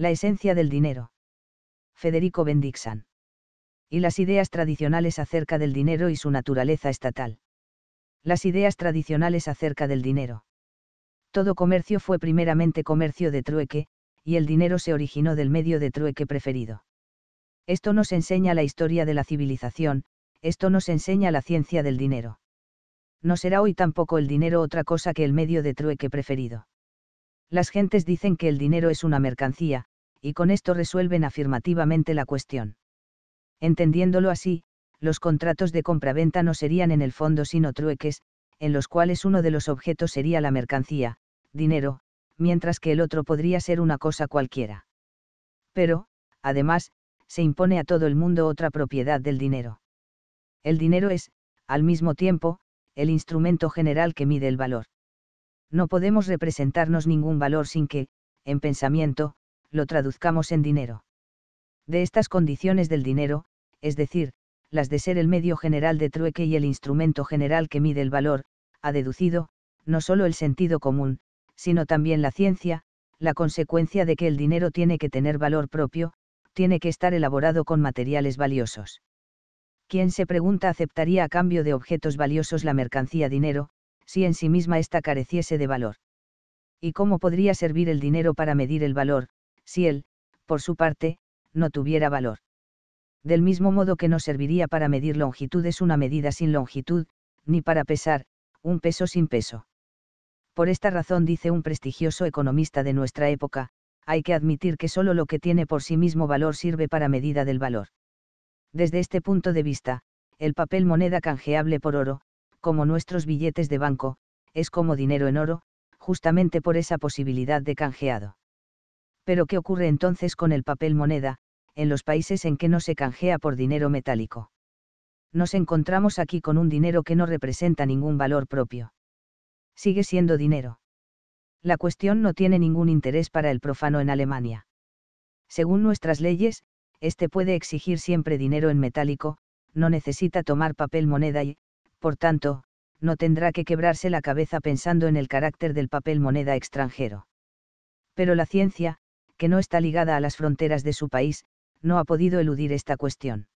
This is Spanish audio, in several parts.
La esencia del dinero. Federico Bendixan. Y las ideas tradicionales acerca del dinero y su naturaleza estatal. Las ideas tradicionales acerca del dinero. Todo comercio fue primeramente comercio de trueque, y el dinero se originó del medio de trueque preferido. Esto nos enseña la historia de la civilización, esto nos enseña la ciencia del dinero. No será hoy tampoco el dinero otra cosa que el medio de trueque preferido. Las gentes dicen que el dinero es una mercancía, y con esto resuelven afirmativamente la cuestión. Entendiéndolo así, los contratos de compraventa no serían en el fondo sino trueques, en los cuales uno de los objetos sería la mercancía, dinero, mientras que el otro podría ser una cosa cualquiera. Pero, además, se impone a todo el mundo otra propiedad del dinero. El dinero es, al mismo tiempo, el instrumento general que mide el valor. No podemos representarnos ningún valor sin que, en pensamiento, lo traduzcamos en dinero. De estas condiciones del dinero, es decir, las de ser el medio general de trueque y el instrumento general que mide el valor, ha deducido, no solo el sentido común, sino también la ciencia, la consecuencia de que el dinero tiene que tener valor propio, tiene que estar elaborado con materiales valiosos. ¿Quién se pregunta aceptaría a cambio de objetos valiosos la mercancía dinero, si en sí misma ésta careciese de valor? ¿Y cómo podría servir el dinero para medir el valor, si él, por su parte, no tuviera valor. Del mismo modo que no serviría para medir longitud es una medida sin longitud, ni para pesar, un peso sin peso. Por esta razón dice un prestigioso economista de nuestra época, hay que admitir que solo lo que tiene por sí mismo valor sirve para medida del valor. Desde este punto de vista, el papel moneda canjeable por oro, como nuestros billetes de banco, es como dinero en oro, justamente por esa posibilidad de canjeado. Pero ¿qué ocurre entonces con el papel moneda, en los países en que no se canjea por dinero metálico? Nos encontramos aquí con un dinero que no representa ningún valor propio. Sigue siendo dinero. La cuestión no tiene ningún interés para el profano en Alemania. Según nuestras leyes, este puede exigir siempre dinero en metálico, no necesita tomar papel moneda y, por tanto, no tendrá que quebrarse la cabeza pensando en el carácter del papel moneda extranjero. Pero la ciencia, que no está ligada a las fronteras de su país, no ha podido eludir esta cuestión.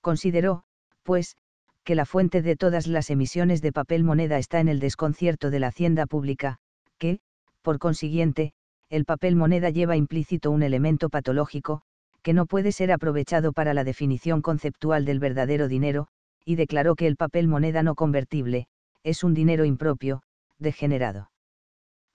Consideró, pues, que la fuente de todas las emisiones de papel moneda está en el desconcierto de la hacienda pública, que, por consiguiente, el papel moneda lleva implícito un elemento patológico, que no puede ser aprovechado para la definición conceptual del verdadero dinero, y declaró que el papel moneda no convertible, es un dinero impropio, degenerado.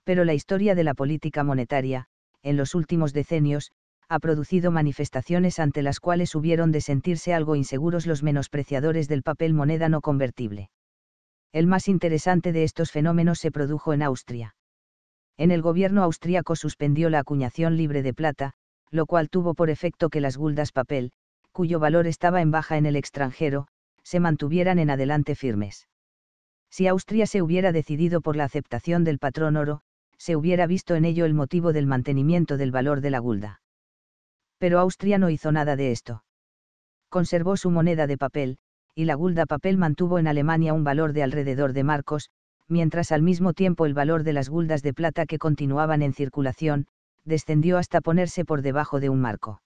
Pero la historia de la política monetaria, en los últimos decenios, ha producido manifestaciones ante las cuales hubieron de sentirse algo inseguros los menospreciadores del papel moneda no convertible. El más interesante de estos fenómenos se produjo en Austria. En el gobierno austriaco suspendió la acuñación libre de plata, lo cual tuvo por efecto que las guldas papel, cuyo valor estaba en baja en el extranjero, se mantuvieran en adelante firmes. Si Austria se hubiera decidido por la aceptación del patrón oro, se hubiera visto en ello el motivo del mantenimiento del valor de la gulda. Pero Austria no hizo nada de esto. Conservó su moneda de papel, y la gulda papel mantuvo en Alemania un valor de alrededor de marcos, mientras al mismo tiempo el valor de las guldas de plata que continuaban en circulación, descendió hasta ponerse por debajo de un marco.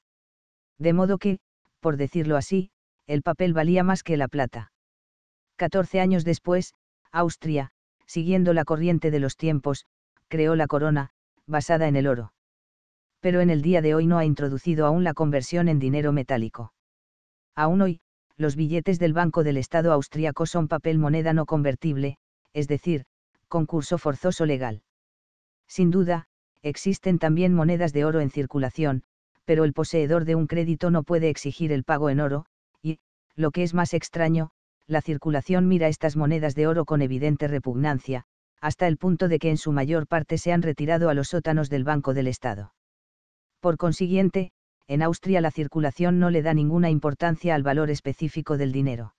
De modo que, por decirlo así, el papel valía más que la plata. 14 años después, Austria, siguiendo la corriente de los tiempos, creó la corona, basada en el oro. Pero en el día de hoy no ha introducido aún la conversión en dinero metálico. Aún hoy, los billetes del Banco del Estado austriaco son papel moneda no convertible, es decir, concurso forzoso legal. Sin duda, existen también monedas de oro en circulación, pero el poseedor de un crédito no puede exigir el pago en oro, y, lo que es más extraño, la circulación mira estas monedas de oro con evidente repugnancia, hasta el punto de que en su mayor parte se han retirado a los sótanos del Banco del Estado. Por consiguiente, en Austria la circulación no le da ninguna importancia al valor específico del dinero.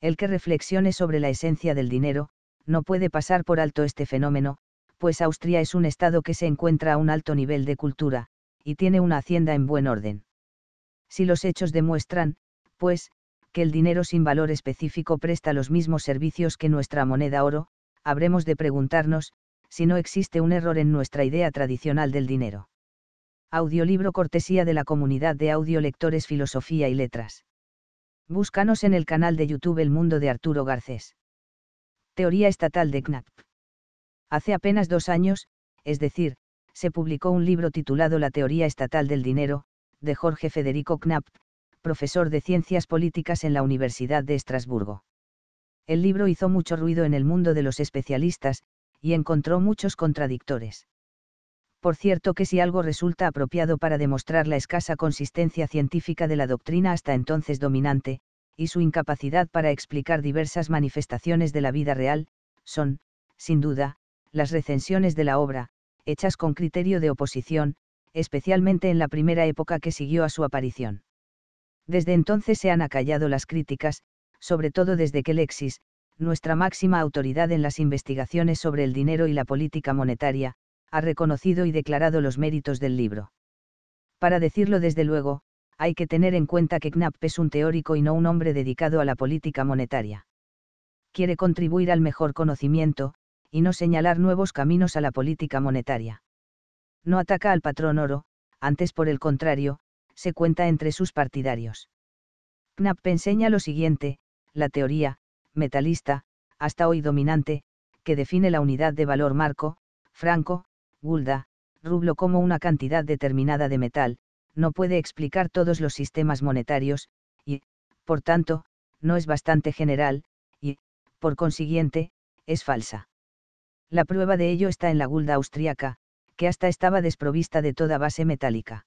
El que reflexione sobre la esencia del dinero, no puede pasar por alto este fenómeno, pues Austria es un estado que se encuentra a un alto nivel de cultura, y tiene una hacienda en buen orden. Si los hechos demuestran, pues, que el dinero sin valor específico presta los mismos servicios que nuestra moneda oro, habremos de preguntarnos, si no existe un error en nuestra idea tradicional del dinero. Audiolibro cortesía de la comunidad de audiolectores Filosofía y Letras. Búscanos en el canal de YouTube El Mundo de Arturo Garcés. Teoría Estatal de Knapp. Hace apenas dos años, es decir, se publicó un libro titulado La Teoría Estatal del Dinero, de Jorge Federico Knapp, profesor de Ciencias Políticas en la Universidad de Estrasburgo. El libro hizo mucho ruido en el mundo de los especialistas, y encontró muchos contradictores. Por cierto que si algo resulta apropiado para demostrar la escasa consistencia científica de la doctrina hasta entonces dominante, y su incapacidad para explicar diversas manifestaciones de la vida real, son, sin duda, las recensiones de la obra, hechas con criterio de oposición, especialmente en la primera época que siguió a su aparición. Desde entonces se han acallado las críticas, sobre todo desde que Lexis, nuestra máxima autoridad en las investigaciones sobre el dinero y la política monetaria, ha reconocido y declarado los méritos del libro. Para decirlo desde luego, hay que tener en cuenta que Knapp es un teórico y no un hombre dedicado a la política monetaria. Quiere contribuir al mejor conocimiento, y no señalar nuevos caminos a la política monetaria. No ataca al patrón oro, antes por el contrario, se cuenta entre sus partidarios. Knapp enseña lo siguiente, la teoría, metalista, hasta hoy dominante, que define la unidad de valor marco, franco, gulda, rublo como una cantidad determinada de metal, no puede explicar todos los sistemas monetarios, y, por tanto, no es bastante general, y, por consiguiente, es falsa. La prueba de ello está en la gulda austriaca, que hasta estaba desprovista de toda base metálica.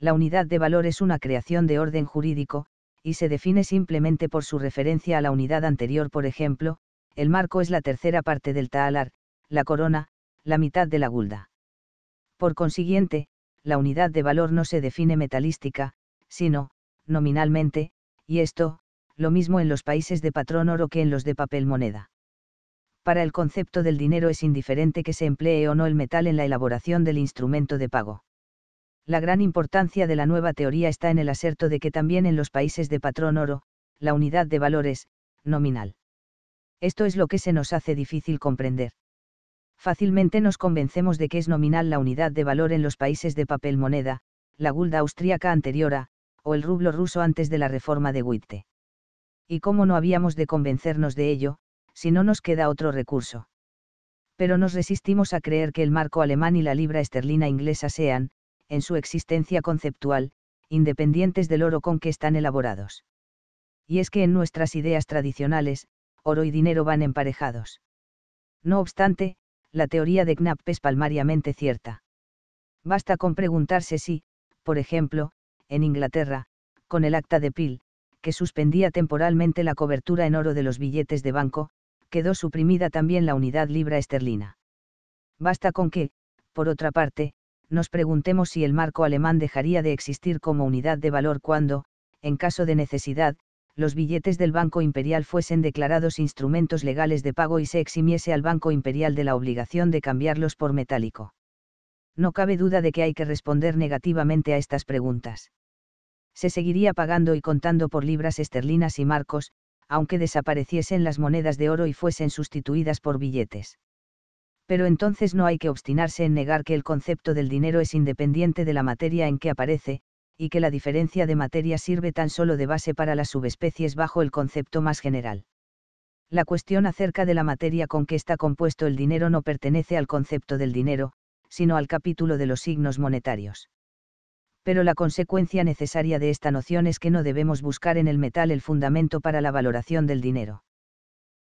La unidad de valor es una creación de orden jurídico, y se define simplemente por su referencia a la unidad anterior. Por ejemplo, el marco es la tercera parte del talar, la corona, la mitad de la gulda. Por consiguiente, la unidad de valor no se define metalística, sino, nominalmente, y esto, lo mismo en los países de patrón oro que en los de papel moneda. Para el concepto del dinero es indiferente que se emplee o no el metal en la elaboración del instrumento de pago. La gran importancia de la nueva teoría está en el aserto de que también en los países de patrón oro, la unidad de valores, nominal. Esto es lo que se nos hace difícil comprender. Fácilmente nos convencemos de que es nominal la unidad de valor en los países de papel moneda, la gulda austríaca anterior o el rublo ruso antes de la reforma de Witte. Y cómo no habíamos de convencernos de ello, si no nos queda otro recurso. Pero nos resistimos a creer que el marco alemán y la libra esterlina inglesa sean, en su existencia conceptual, independientes del oro con que están elaborados. Y es que en nuestras ideas tradicionales, oro y dinero van emparejados. No obstante, la teoría de Knapp es palmariamente cierta. Basta con preguntarse si, por ejemplo, en Inglaterra, con el acta de Peel, que suspendía temporalmente la cobertura en oro de los billetes de banco, quedó suprimida también la unidad libra esterlina. Basta con que, por otra parte, nos preguntemos si el marco alemán dejaría de existir como unidad de valor cuando, en caso de necesidad, los billetes del Banco Imperial fuesen declarados instrumentos legales de pago y se eximiese al Banco Imperial de la obligación de cambiarlos por metálico. No cabe duda de que hay que responder negativamente a estas preguntas. Se seguiría pagando y contando por libras esterlinas y marcos, aunque desapareciesen las monedas de oro y fuesen sustituidas por billetes pero entonces no hay que obstinarse en negar que el concepto del dinero es independiente de la materia en que aparece, y que la diferencia de materia sirve tan solo de base para las subespecies bajo el concepto más general. La cuestión acerca de la materia con que está compuesto el dinero no pertenece al concepto del dinero, sino al capítulo de los signos monetarios. Pero la consecuencia necesaria de esta noción es que no debemos buscar en el metal el fundamento para la valoración del dinero.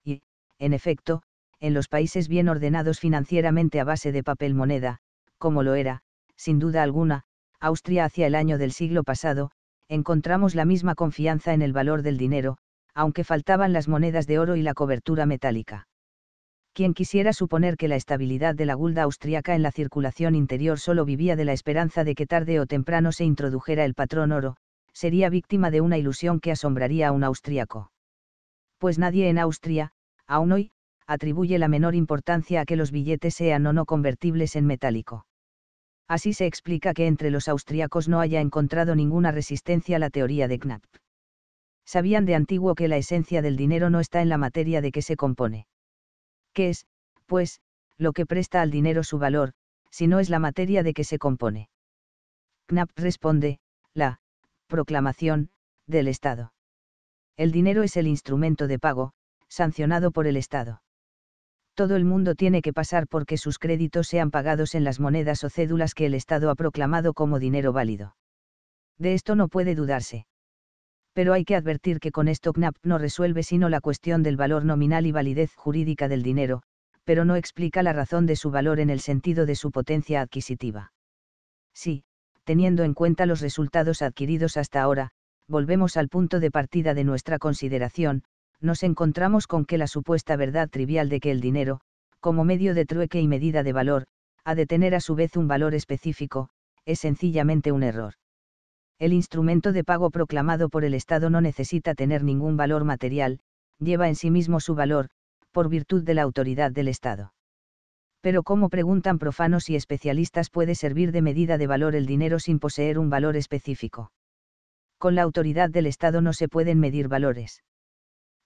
Y, en efecto, en los países bien ordenados financieramente a base de papel moneda, como lo era, sin duda alguna, Austria hacia el año del siglo pasado, encontramos la misma confianza en el valor del dinero, aunque faltaban las monedas de oro y la cobertura metálica. Quien quisiera suponer que la estabilidad de la gulda austriaca en la circulación interior solo vivía de la esperanza de que tarde o temprano se introdujera el patrón oro, sería víctima de una ilusión que asombraría a un austriaco. Pues nadie en Austria, aún hoy, atribuye la menor importancia a que los billetes sean o no convertibles en metálico. Así se explica que entre los austriacos no haya encontrado ninguna resistencia a la teoría de Knapp. Sabían de antiguo que la esencia del dinero no está en la materia de que se compone. ¿Qué es, pues, lo que presta al dinero su valor, si no es la materia de que se compone? Knapp responde, la proclamación del Estado. El dinero es el instrumento de pago, sancionado por el Estado todo el mundo tiene que pasar porque sus créditos sean pagados en las monedas o cédulas que el Estado ha proclamado como dinero válido. De esto no puede dudarse. Pero hay que advertir que con esto Knapp no resuelve sino la cuestión del valor nominal y validez jurídica del dinero, pero no explica la razón de su valor en el sentido de su potencia adquisitiva. Sí, teniendo en cuenta los resultados adquiridos hasta ahora, volvemos al punto de partida de nuestra consideración, nos encontramos con que la supuesta verdad trivial de que el dinero, como medio de trueque y medida de valor, ha de tener a su vez un valor específico, es sencillamente un error. El instrumento de pago proclamado por el Estado no necesita tener ningún valor material, lleva en sí mismo su valor, por virtud de la autoridad del Estado. Pero como preguntan profanos y especialistas puede servir de medida de valor el dinero sin poseer un valor específico. Con la autoridad del Estado no se pueden medir valores.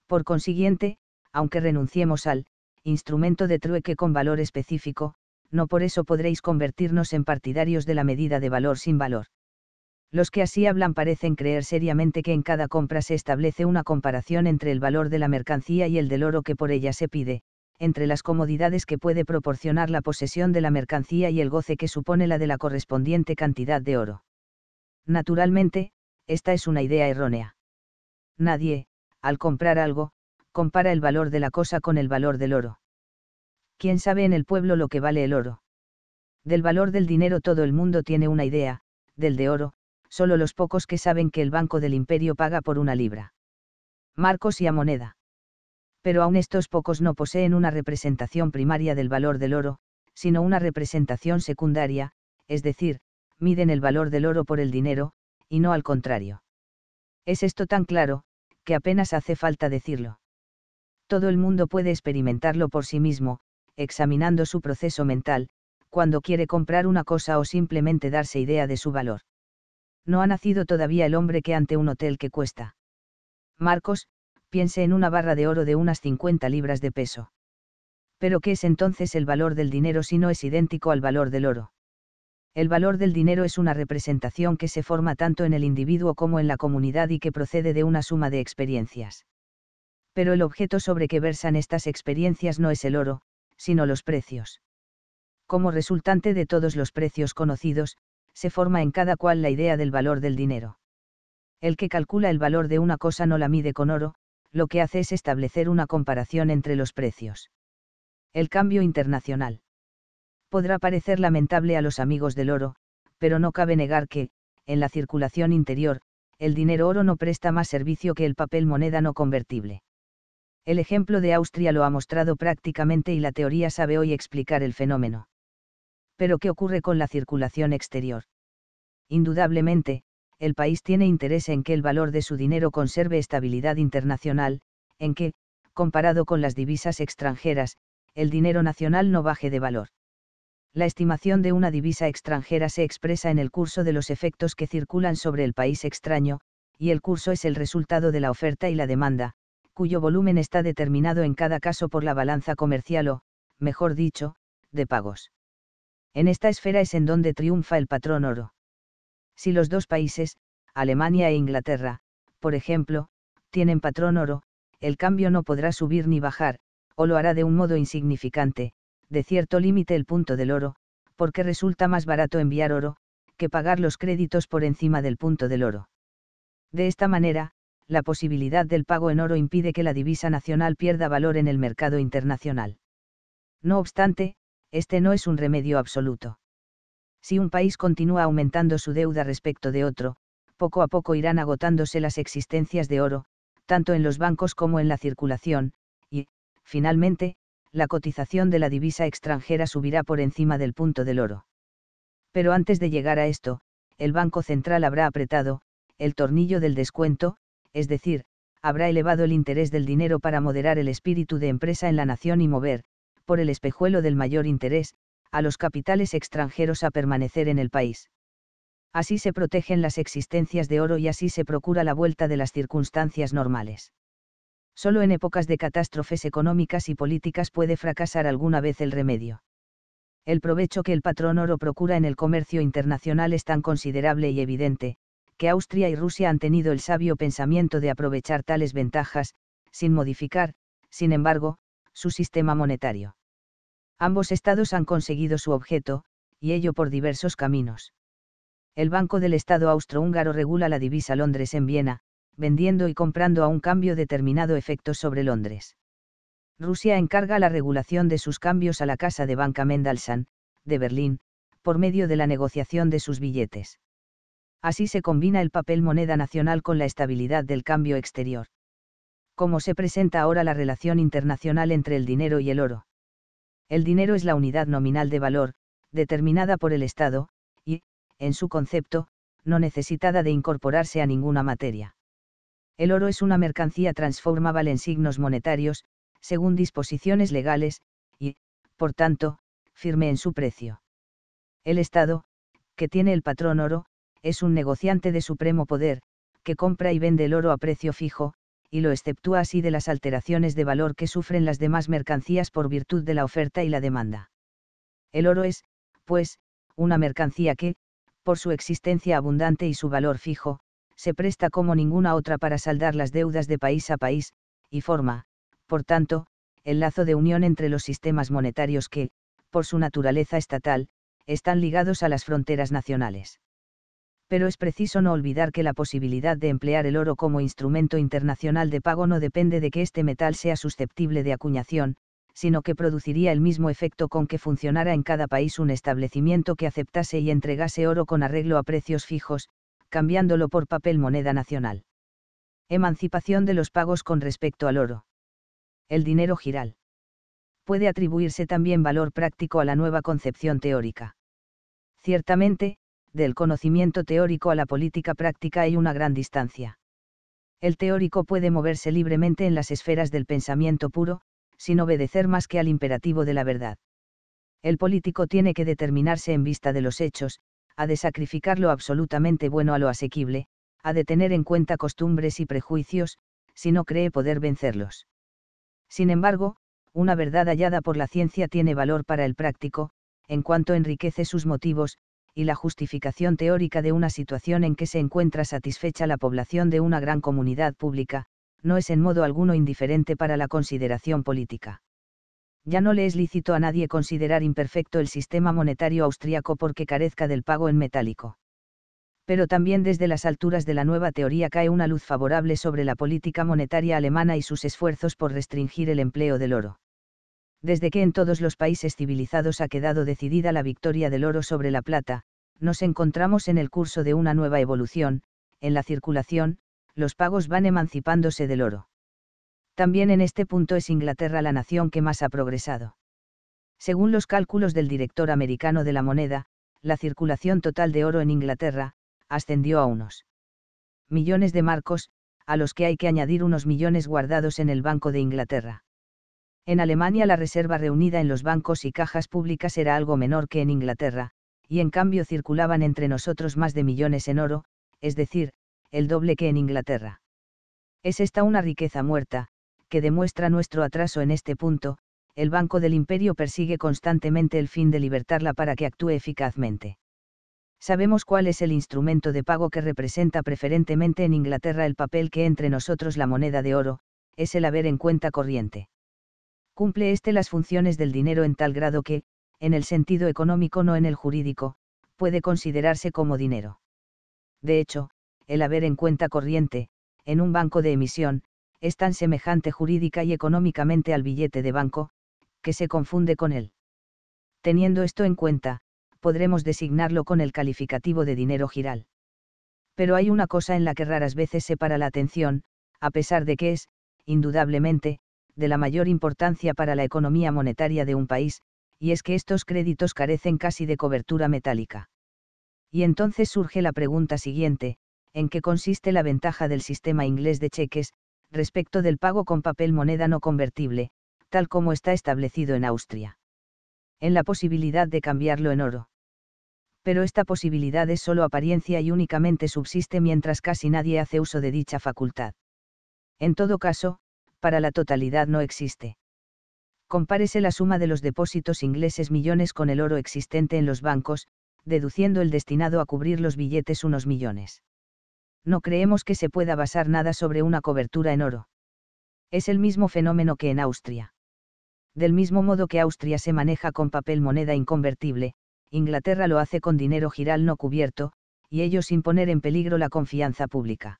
Por consiguiente, aunque renunciemos al instrumento de trueque con valor específico, no por eso podréis convertirnos en partidarios de la medida de valor sin valor. Los que así hablan parecen creer seriamente que en cada compra se establece una comparación entre el valor de la mercancía y el del oro que por ella se pide, entre las comodidades que puede proporcionar la posesión de la mercancía y el goce que supone la de la correspondiente cantidad de oro. Naturalmente, esta es una idea errónea. Nadie, al comprar algo, compara el valor de la cosa con el valor del oro. ¿Quién sabe en el pueblo lo que vale el oro? Del valor del dinero todo el mundo tiene una idea, del de oro, solo los pocos que saben que el Banco del Imperio paga por una libra. Marcos y a moneda. Pero aún estos pocos no poseen una representación primaria del valor del oro, sino una representación secundaria, es decir, miden el valor del oro por el dinero, y no al contrario. ¿Es esto tan claro, que apenas hace falta decirlo. Todo el mundo puede experimentarlo por sí mismo, examinando su proceso mental, cuando quiere comprar una cosa o simplemente darse idea de su valor. No ha nacido todavía el hombre que ante un hotel que cuesta. Marcos, piense en una barra de oro de unas 50 libras de peso. Pero ¿qué es entonces el valor del dinero si no es idéntico al valor del oro? el valor del dinero es una representación que se forma tanto en el individuo como en la comunidad y que procede de una suma de experiencias. Pero el objeto sobre que versan estas experiencias no es el oro, sino los precios. Como resultante de todos los precios conocidos, se forma en cada cual la idea del valor del dinero. El que calcula el valor de una cosa no la mide con oro, lo que hace es establecer una comparación entre los precios. El cambio internacional podrá parecer lamentable a los amigos del oro, pero no cabe negar que, en la circulación interior, el dinero oro no presta más servicio que el papel moneda no convertible. El ejemplo de Austria lo ha mostrado prácticamente y la teoría sabe hoy explicar el fenómeno. Pero ¿qué ocurre con la circulación exterior? Indudablemente, el país tiene interés en que el valor de su dinero conserve estabilidad internacional, en que, comparado con las divisas extranjeras, el dinero nacional no baje de valor la estimación de una divisa extranjera se expresa en el curso de los efectos que circulan sobre el país extraño, y el curso es el resultado de la oferta y la demanda, cuyo volumen está determinado en cada caso por la balanza comercial o, mejor dicho, de pagos. En esta esfera es en donde triunfa el patrón oro. Si los dos países, Alemania e Inglaterra, por ejemplo, tienen patrón oro, el cambio no podrá subir ni bajar, o lo hará de un modo insignificante, de cierto límite el punto del oro, porque resulta más barato enviar oro, que pagar los créditos por encima del punto del oro. De esta manera, la posibilidad del pago en oro impide que la divisa nacional pierda valor en el mercado internacional. No obstante, este no es un remedio absoluto. Si un país continúa aumentando su deuda respecto de otro, poco a poco irán agotándose las existencias de oro, tanto en los bancos como en la circulación, y, finalmente, la cotización de la divisa extranjera subirá por encima del punto del oro. Pero antes de llegar a esto, el Banco Central habrá apretado, el tornillo del descuento, es decir, habrá elevado el interés del dinero para moderar el espíritu de empresa en la nación y mover, por el espejuelo del mayor interés, a los capitales extranjeros a permanecer en el país. Así se protegen las existencias de oro y así se procura la vuelta de las circunstancias normales. Solo en épocas de catástrofes económicas y políticas puede fracasar alguna vez el remedio. El provecho que el patrón oro procura en el comercio internacional es tan considerable y evidente, que Austria y Rusia han tenido el sabio pensamiento de aprovechar tales ventajas, sin modificar, sin embargo, su sistema monetario. Ambos estados han conseguido su objeto, y ello por diversos caminos. El Banco del Estado austrohúngaro regula la divisa Londres en Viena, vendiendo y comprando a un cambio determinado efectos sobre Londres. Rusia encarga la regulación de sus cambios a la casa de banca Mendelssohn, de Berlín, por medio de la negociación de sus billetes. Así se combina el papel moneda nacional con la estabilidad del cambio exterior. ¿Cómo se presenta ahora la relación internacional entre el dinero y el oro? El dinero es la unidad nominal de valor, determinada por el Estado, y, en su concepto, no necesitada de incorporarse a ninguna materia. El oro es una mercancía transformable en signos monetarios, según disposiciones legales, y, por tanto, firme en su precio. El Estado, que tiene el patrón oro, es un negociante de supremo poder, que compra y vende el oro a precio fijo, y lo exceptúa así de las alteraciones de valor que sufren las demás mercancías por virtud de la oferta y la demanda. El oro es, pues, una mercancía que, por su existencia abundante y su valor fijo, se presta como ninguna otra para saldar las deudas de país a país, y forma, por tanto, el lazo de unión entre los sistemas monetarios que, por su naturaleza estatal, están ligados a las fronteras nacionales. Pero es preciso no olvidar que la posibilidad de emplear el oro como instrumento internacional de pago no depende de que este metal sea susceptible de acuñación, sino que produciría el mismo efecto con que funcionara en cada país un establecimiento que aceptase y entregase oro con arreglo a precios fijos, cambiándolo por papel moneda nacional. Emancipación de los pagos con respecto al oro. El dinero giral. Puede atribuirse también valor práctico a la nueva concepción teórica. Ciertamente, del conocimiento teórico a la política práctica hay una gran distancia. El teórico puede moverse libremente en las esferas del pensamiento puro, sin obedecer más que al imperativo de la verdad. El político tiene que determinarse en vista de los hechos, ha de sacrificar lo absolutamente bueno a lo asequible, ha de tener en cuenta costumbres y prejuicios, si no cree poder vencerlos. Sin embargo, una verdad hallada por la ciencia tiene valor para el práctico, en cuanto enriquece sus motivos, y la justificación teórica de una situación en que se encuentra satisfecha la población de una gran comunidad pública, no es en modo alguno indiferente para la consideración política ya no le es lícito a nadie considerar imperfecto el sistema monetario austriaco porque carezca del pago en metálico. Pero también desde las alturas de la nueva teoría cae una luz favorable sobre la política monetaria alemana y sus esfuerzos por restringir el empleo del oro. Desde que en todos los países civilizados ha quedado decidida la victoria del oro sobre la plata, nos encontramos en el curso de una nueva evolución, en la circulación, los pagos van emancipándose del oro también en este punto es Inglaterra la nación que más ha progresado. Según los cálculos del director americano de la moneda, la circulación total de oro en Inglaterra, ascendió a unos millones de marcos, a los que hay que añadir unos millones guardados en el Banco de Inglaterra. En Alemania la reserva reunida en los bancos y cajas públicas era algo menor que en Inglaterra, y en cambio circulaban entre nosotros más de millones en oro, es decir, el doble que en Inglaterra. Es esta una riqueza muerta, que demuestra nuestro atraso en este punto, el Banco del Imperio persigue constantemente el fin de libertarla para que actúe eficazmente. Sabemos cuál es el instrumento de pago que representa preferentemente en Inglaterra el papel que entre nosotros la moneda de oro, es el haber en cuenta corriente. Cumple éste las funciones del dinero en tal grado que, en el sentido económico no en el jurídico, puede considerarse como dinero. De hecho, el haber en cuenta corriente, en un banco de emisión, es tan semejante jurídica y económicamente al billete de banco, que se confunde con él. Teniendo esto en cuenta, podremos designarlo con el calificativo de dinero giral. Pero hay una cosa en la que raras veces se para la atención, a pesar de que es, indudablemente, de la mayor importancia para la economía monetaria de un país, y es que estos créditos carecen casi de cobertura metálica. Y entonces surge la pregunta siguiente, ¿en qué consiste la ventaja del sistema inglés de cheques, respecto del pago con papel moneda no convertible, tal como está establecido en Austria. En la posibilidad de cambiarlo en oro. Pero esta posibilidad es solo apariencia y únicamente subsiste mientras casi nadie hace uso de dicha facultad. En todo caso, para la totalidad no existe. Compárese la suma de los depósitos ingleses millones con el oro existente en los bancos, deduciendo el destinado a cubrir los billetes unos millones no creemos que se pueda basar nada sobre una cobertura en oro. Es el mismo fenómeno que en Austria. Del mismo modo que Austria se maneja con papel moneda inconvertible, Inglaterra lo hace con dinero giral no cubierto, y ello sin poner en peligro la confianza pública.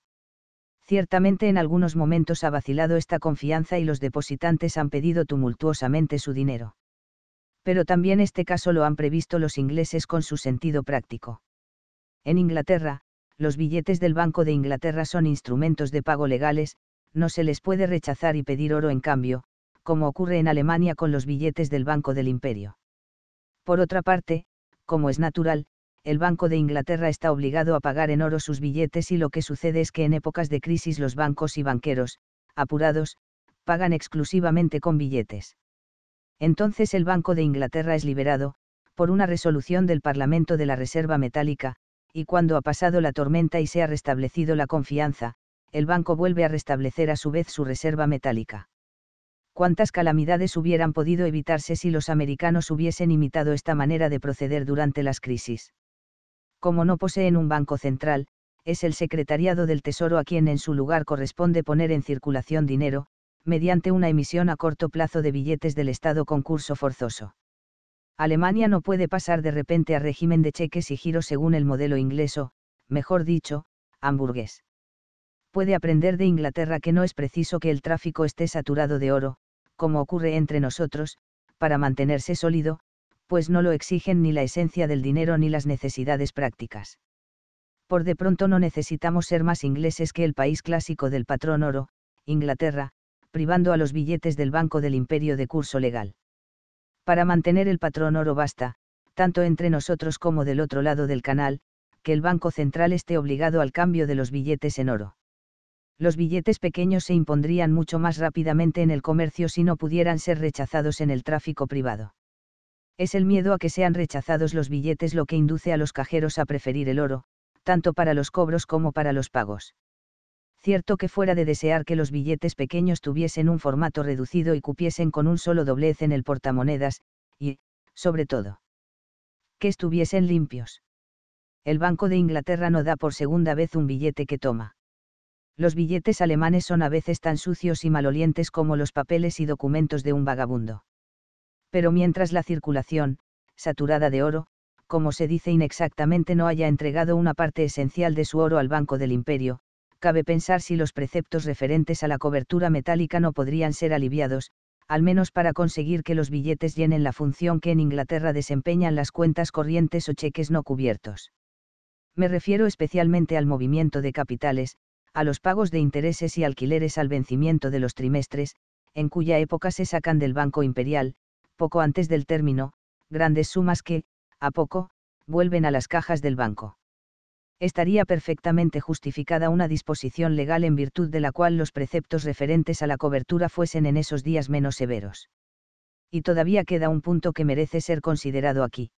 Ciertamente en algunos momentos ha vacilado esta confianza y los depositantes han pedido tumultuosamente su dinero. Pero también este caso lo han previsto los ingleses con su sentido práctico. En Inglaterra, los billetes del Banco de Inglaterra son instrumentos de pago legales, no se les puede rechazar y pedir oro en cambio, como ocurre en Alemania con los billetes del Banco del Imperio. Por otra parte, como es natural, el Banco de Inglaterra está obligado a pagar en oro sus billetes y lo que sucede es que en épocas de crisis los bancos y banqueros, apurados, pagan exclusivamente con billetes. Entonces el Banco de Inglaterra es liberado, por una resolución del Parlamento de la Reserva Metálica, y cuando ha pasado la tormenta y se ha restablecido la confianza, el banco vuelve a restablecer a su vez su reserva metálica. ¿Cuántas calamidades hubieran podido evitarse si los americanos hubiesen imitado esta manera de proceder durante las crisis? Como no poseen un banco central, es el Secretariado del Tesoro a quien en su lugar corresponde poner en circulación dinero, mediante una emisión a corto plazo de billetes del Estado con curso forzoso. Alemania no puede pasar de repente a régimen de cheques y giros según el modelo inglés o, mejor dicho, hamburgués. Puede aprender de Inglaterra que no es preciso que el tráfico esté saturado de oro, como ocurre entre nosotros, para mantenerse sólido, pues no lo exigen ni la esencia del dinero ni las necesidades prácticas. Por de pronto no necesitamos ser más ingleses que el país clásico del patrón oro, Inglaterra, privando a los billetes del Banco del Imperio de curso legal para mantener el patrón oro basta, tanto entre nosotros como del otro lado del canal, que el Banco Central esté obligado al cambio de los billetes en oro. Los billetes pequeños se impondrían mucho más rápidamente en el comercio si no pudieran ser rechazados en el tráfico privado. Es el miedo a que sean rechazados los billetes lo que induce a los cajeros a preferir el oro, tanto para los cobros como para los pagos cierto que fuera de desear que los billetes pequeños tuviesen un formato reducido y cupiesen con un solo doblez en el portamonedas, y, sobre todo, que estuviesen limpios. El Banco de Inglaterra no da por segunda vez un billete que toma. Los billetes alemanes son a veces tan sucios y malolientes como los papeles y documentos de un vagabundo. Pero mientras la circulación, saturada de oro, como se dice inexactamente no haya entregado una parte esencial de su oro al Banco del Imperio, cabe pensar si los preceptos referentes a la cobertura metálica no podrían ser aliviados, al menos para conseguir que los billetes llenen la función que en Inglaterra desempeñan las cuentas corrientes o cheques no cubiertos. Me refiero especialmente al movimiento de capitales, a los pagos de intereses y alquileres al vencimiento de los trimestres, en cuya época se sacan del Banco Imperial, poco antes del término, grandes sumas que, a poco, vuelven a las cajas del banco estaría perfectamente justificada una disposición legal en virtud de la cual los preceptos referentes a la cobertura fuesen en esos días menos severos. Y todavía queda un punto que merece ser considerado aquí.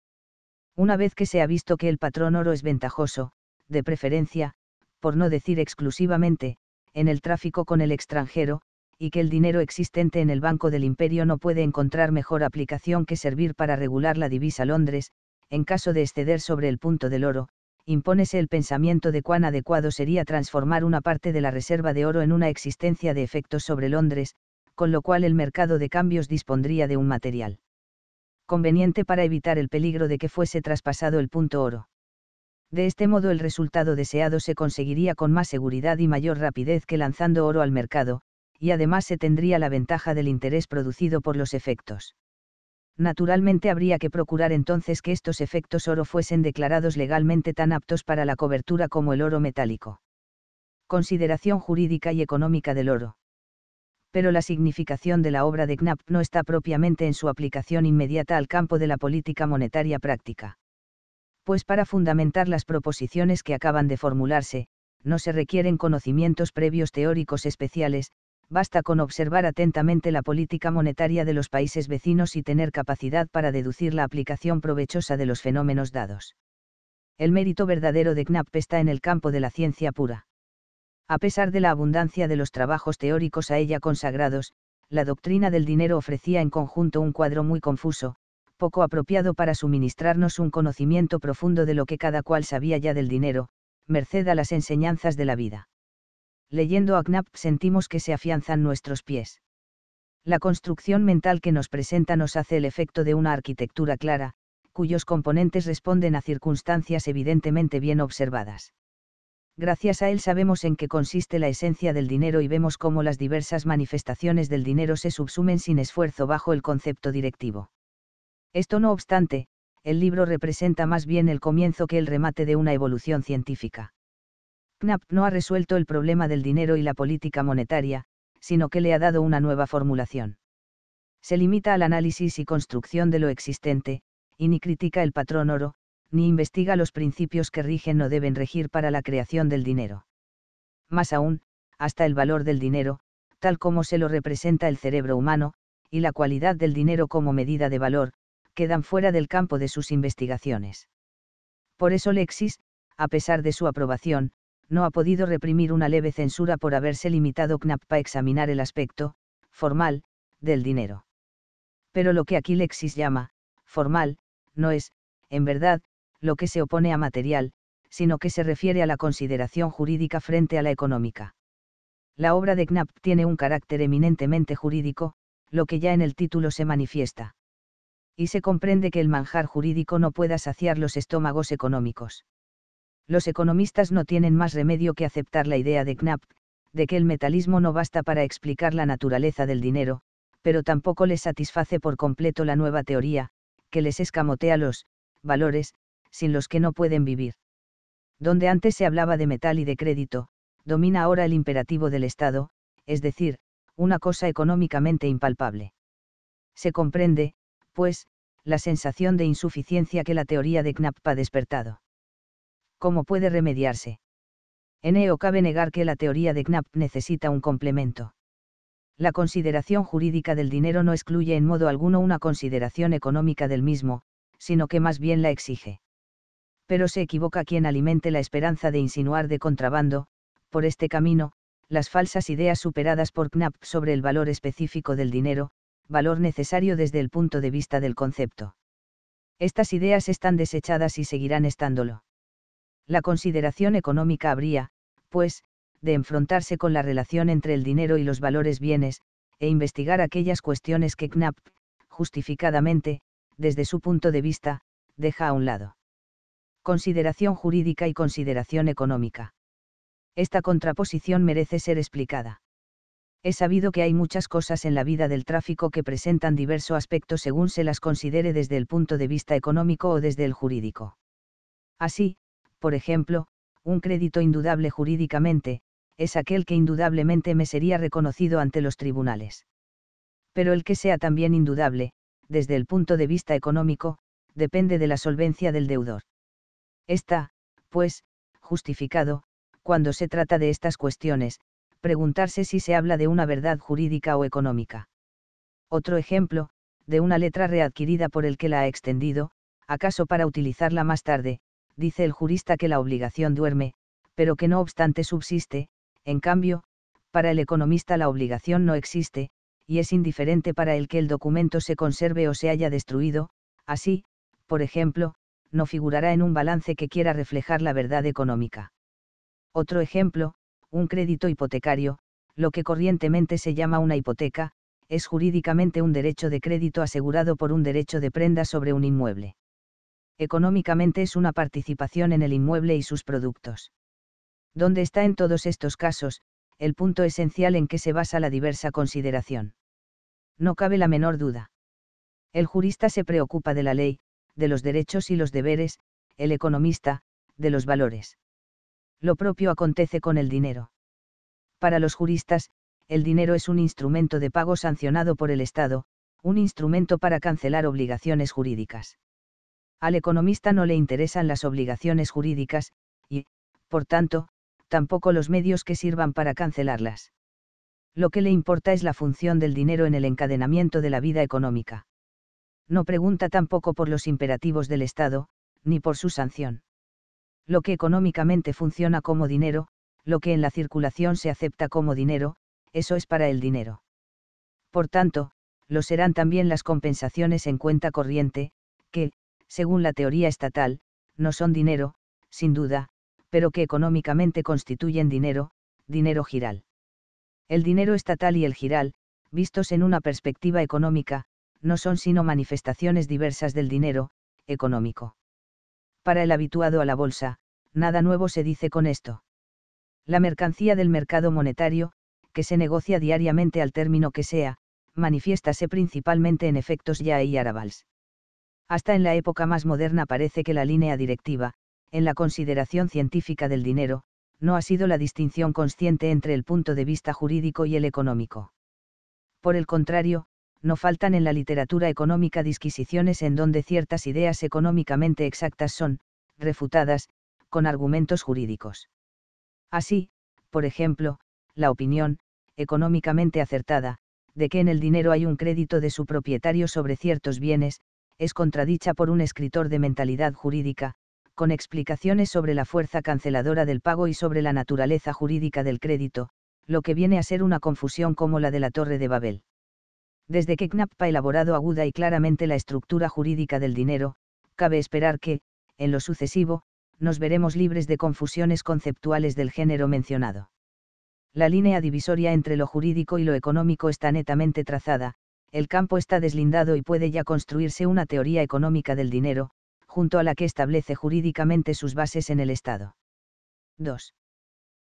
Una vez que se ha visto que el patrón oro es ventajoso, de preferencia, por no decir exclusivamente, en el tráfico con el extranjero, y que el dinero existente en el Banco del Imperio no puede encontrar mejor aplicación que servir para regular la divisa Londres, en caso de exceder sobre el punto del oro, impónese el pensamiento de cuán adecuado sería transformar una parte de la reserva de oro en una existencia de efectos sobre Londres, con lo cual el mercado de cambios dispondría de un material conveniente para evitar el peligro de que fuese traspasado el punto oro. De este modo el resultado deseado se conseguiría con más seguridad y mayor rapidez que lanzando oro al mercado, y además se tendría la ventaja del interés producido por los efectos naturalmente habría que procurar entonces que estos efectos oro fuesen declarados legalmente tan aptos para la cobertura como el oro metálico. Consideración jurídica y económica del oro. Pero la significación de la obra de Knapp no está propiamente en su aplicación inmediata al campo de la política monetaria práctica. Pues para fundamentar las proposiciones que acaban de formularse, no se requieren conocimientos previos teóricos especiales, basta con observar atentamente la política monetaria de los países vecinos y tener capacidad para deducir la aplicación provechosa de los fenómenos dados. El mérito verdadero de Knapp está en el campo de la ciencia pura. A pesar de la abundancia de los trabajos teóricos a ella consagrados, la doctrina del dinero ofrecía en conjunto un cuadro muy confuso, poco apropiado para suministrarnos un conocimiento profundo de lo que cada cual sabía ya del dinero, merced a las enseñanzas de la vida leyendo a Knapp sentimos que se afianzan nuestros pies. La construcción mental que nos presenta nos hace el efecto de una arquitectura clara, cuyos componentes responden a circunstancias evidentemente bien observadas. Gracias a él sabemos en qué consiste la esencia del dinero y vemos cómo las diversas manifestaciones del dinero se subsumen sin esfuerzo bajo el concepto directivo. Esto no obstante, el libro representa más bien el comienzo que el remate de una evolución científica. Knapp no ha resuelto el problema del dinero y la política monetaria, sino que le ha dado una nueva formulación. Se limita al análisis y construcción de lo existente, y ni critica el patrón oro, ni investiga los principios que rigen o deben regir para la creación del dinero. Más aún, hasta el valor del dinero, tal como se lo representa el cerebro humano, y la cualidad del dinero como medida de valor, quedan fuera del campo de sus investigaciones. Por eso Lexis, a pesar de su aprobación, no ha podido reprimir una leve censura por haberse limitado Knapp a examinar el aspecto, formal, del dinero. Pero lo que aquí Lexis llama, formal, no es, en verdad, lo que se opone a material, sino que se refiere a la consideración jurídica frente a la económica. La obra de Knapp tiene un carácter eminentemente jurídico, lo que ya en el título se manifiesta. Y se comprende que el manjar jurídico no pueda saciar los estómagos económicos los economistas no tienen más remedio que aceptar la idea de Knapp, de que el metalismo no basta para explicar la naturaleza del dinero, pero tampoco les satisface por completo la nueva teoría, que les escamotea los valores, sin los que no pueden vivir. Donde antes se hablaba de metal y de crédito, domina ahora el imperativo del Estado, es decir, una cosa económicamente impalpable. Se comprende, pues, la sensación de insuficiencia que la teoría de Knapp ha despertado. ¿cómo puede remediarse? Eneo cabe negar que la teoría de Knapp necesita un complemento. La consideración jurídica del dinero no excluye en modo alguno una consideración económica del mismo, sino que más bien la exige. Pero se equivoca quien alimente la esperanza de insinuar de contrabando, por este camino, las falsas ideas superadas por Knapp sobre el valor específico del dinero, valor necesario desde el punto de vista del concepto. Estas ideas están desechadas y seguirán estándolo la consideración económica habría, pues, de enfrentarse con la relación entre el dinero y los valores bienes, e investigar aquellas cuestiones que Knapp, justificadamente, desde su punto de vista, deja a un lado. Consideración jurídica y consideración económica. Esta contraposición merece ser explicada. He sabido que hay muchas cosas en la vida del tráfico que presentan diverso aspecto según se las considere desde el punto de vista económico o desde el jurídico. Así, por ejemplo, un crédito indudable jurídicamente, es aquel que indudablemente me sería reconocido ante los tribunales. Pero el que sea también indudable, desde el punto de vista económico, depende de la solvencia del deudor. Está, pues, justificado, cuando se trata de estas cuestiones, preguntarse si se habla de una verdad jurídica o económica. Otro ejemplo, de una letra readquirida por el que la ha extendido, acaso para utilizarla más tarde, dice el jurista que la obligación duerme, pero que no obstante subsiste, en cambio, para el economista la obligación no existe, y es indiferente para el que el documento se conserve o se haya destruido, así, por ejemplo, no figurará en un balance que quiera reflejar la verdad económica. Otro ejemplo, un crédito hipotecario, lo que corrientemente se llama una hipoteca, es jurídicamente un derecho de crédito asegurado por un derecho de prenda sobre un inmueble económicamente es una participación en el inmueble y sus productos. ¿Dónde está en todos estos casos, el punto esencial en que se basa la diversa consideración? No cabe la menor duda. El jurista se preocupa de la ley, de los derechos y los deberes, el economista, de los valores. Lo propio acontece con el dinero. Para los juristas, el dinero es un instrumento de pago sancionado por el Estado, un instrumento para cancelar obligaciones jurídicas. Al economista no le interesan las obligaciones jurídicas, y, por tanto, tampoco los medios que sirvan para cancelarlas. Lo que le importa es la función del dinero en el encadenamiento de la vida económica. No pregunta tampoco por los imperativos del Estado, ni por su sanción. Lo que económicamente funciona como dinero, lo que en la circulación se acepta como dinero, eso es para el dinero. Por tanto, lo serán también las compensaciones en cuenta corriente, que, según la teoría estatal, no son dinero, sin duda, pero que económicamente constituyen dinero, dinero giral. El dinero estatal y el giral, vistos en una perspectiva económica, no son sino manifestaciones diversas del dinero, económico. Para el habituado a la bolsa, nada nuevo se dice con esto. La mercancía del mercado monetario, que se negocia diariamente al término que sea, manifiéstase principalmente en efectos ya y arabals. Hasta en la época más moderna parece que la línea directiva, en la consideración científica del dinero, no ha sido la distinción consciente entre el punto de vista jurídico y el económico. Por el contrario, no faltan en la literatura económica disquisiciones en donde ciertas ideas económicamente exactas son, refutadas, con argumentos jurídicos. Así, por ejemplo, la opinión, económicamente acertada, de que en el dinero hay un crédito de su propietario sobre ciertos bienes, es contradicha por un escritor de mentalidad jurídica, con explicaciones sobre la fuerza canceladora del pago y sobre la naturaleza jurídica del crédito, lo que viene a ser una confusión como la de la Torre de Babel. Desde que Knapp ha elaborado aguda y claramente la estructura jurídica del dinero, cabe esperar que, en lo sucesivo, nos veremos libres de confusiones conceptuales del género mencionado. La línea divisoria entre lo jurídico y lo económico está netamente trazada, el campo está deslindado y puede ya construirse una teoría económica del dinero, junto a la que establece jurídicamente sus bases en el Estado. 2.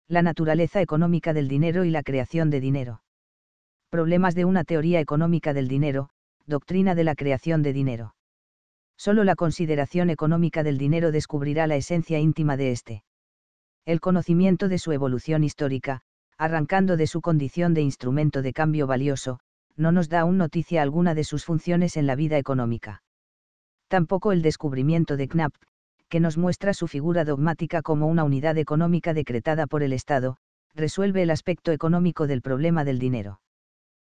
La naturaleza económica del dinero y la creación de dinero. Problemas de una teoría económica del dinero, doctrina de la creación de dinero. Solo la consideración económica del dinero descubrirá la esencia íntima de éste. El conocimiento de su evolución histórica, arrancando de su condición de instrumento de cambio valioso, no nos da aún noticia alguna de sus funciones en la vida económica. Tampoco el descubrimiento de Knapp, que nos muestra su figura dogmática como una unidad económica decretada por el Estado, resuelve el aspecto económico del problema del dinero.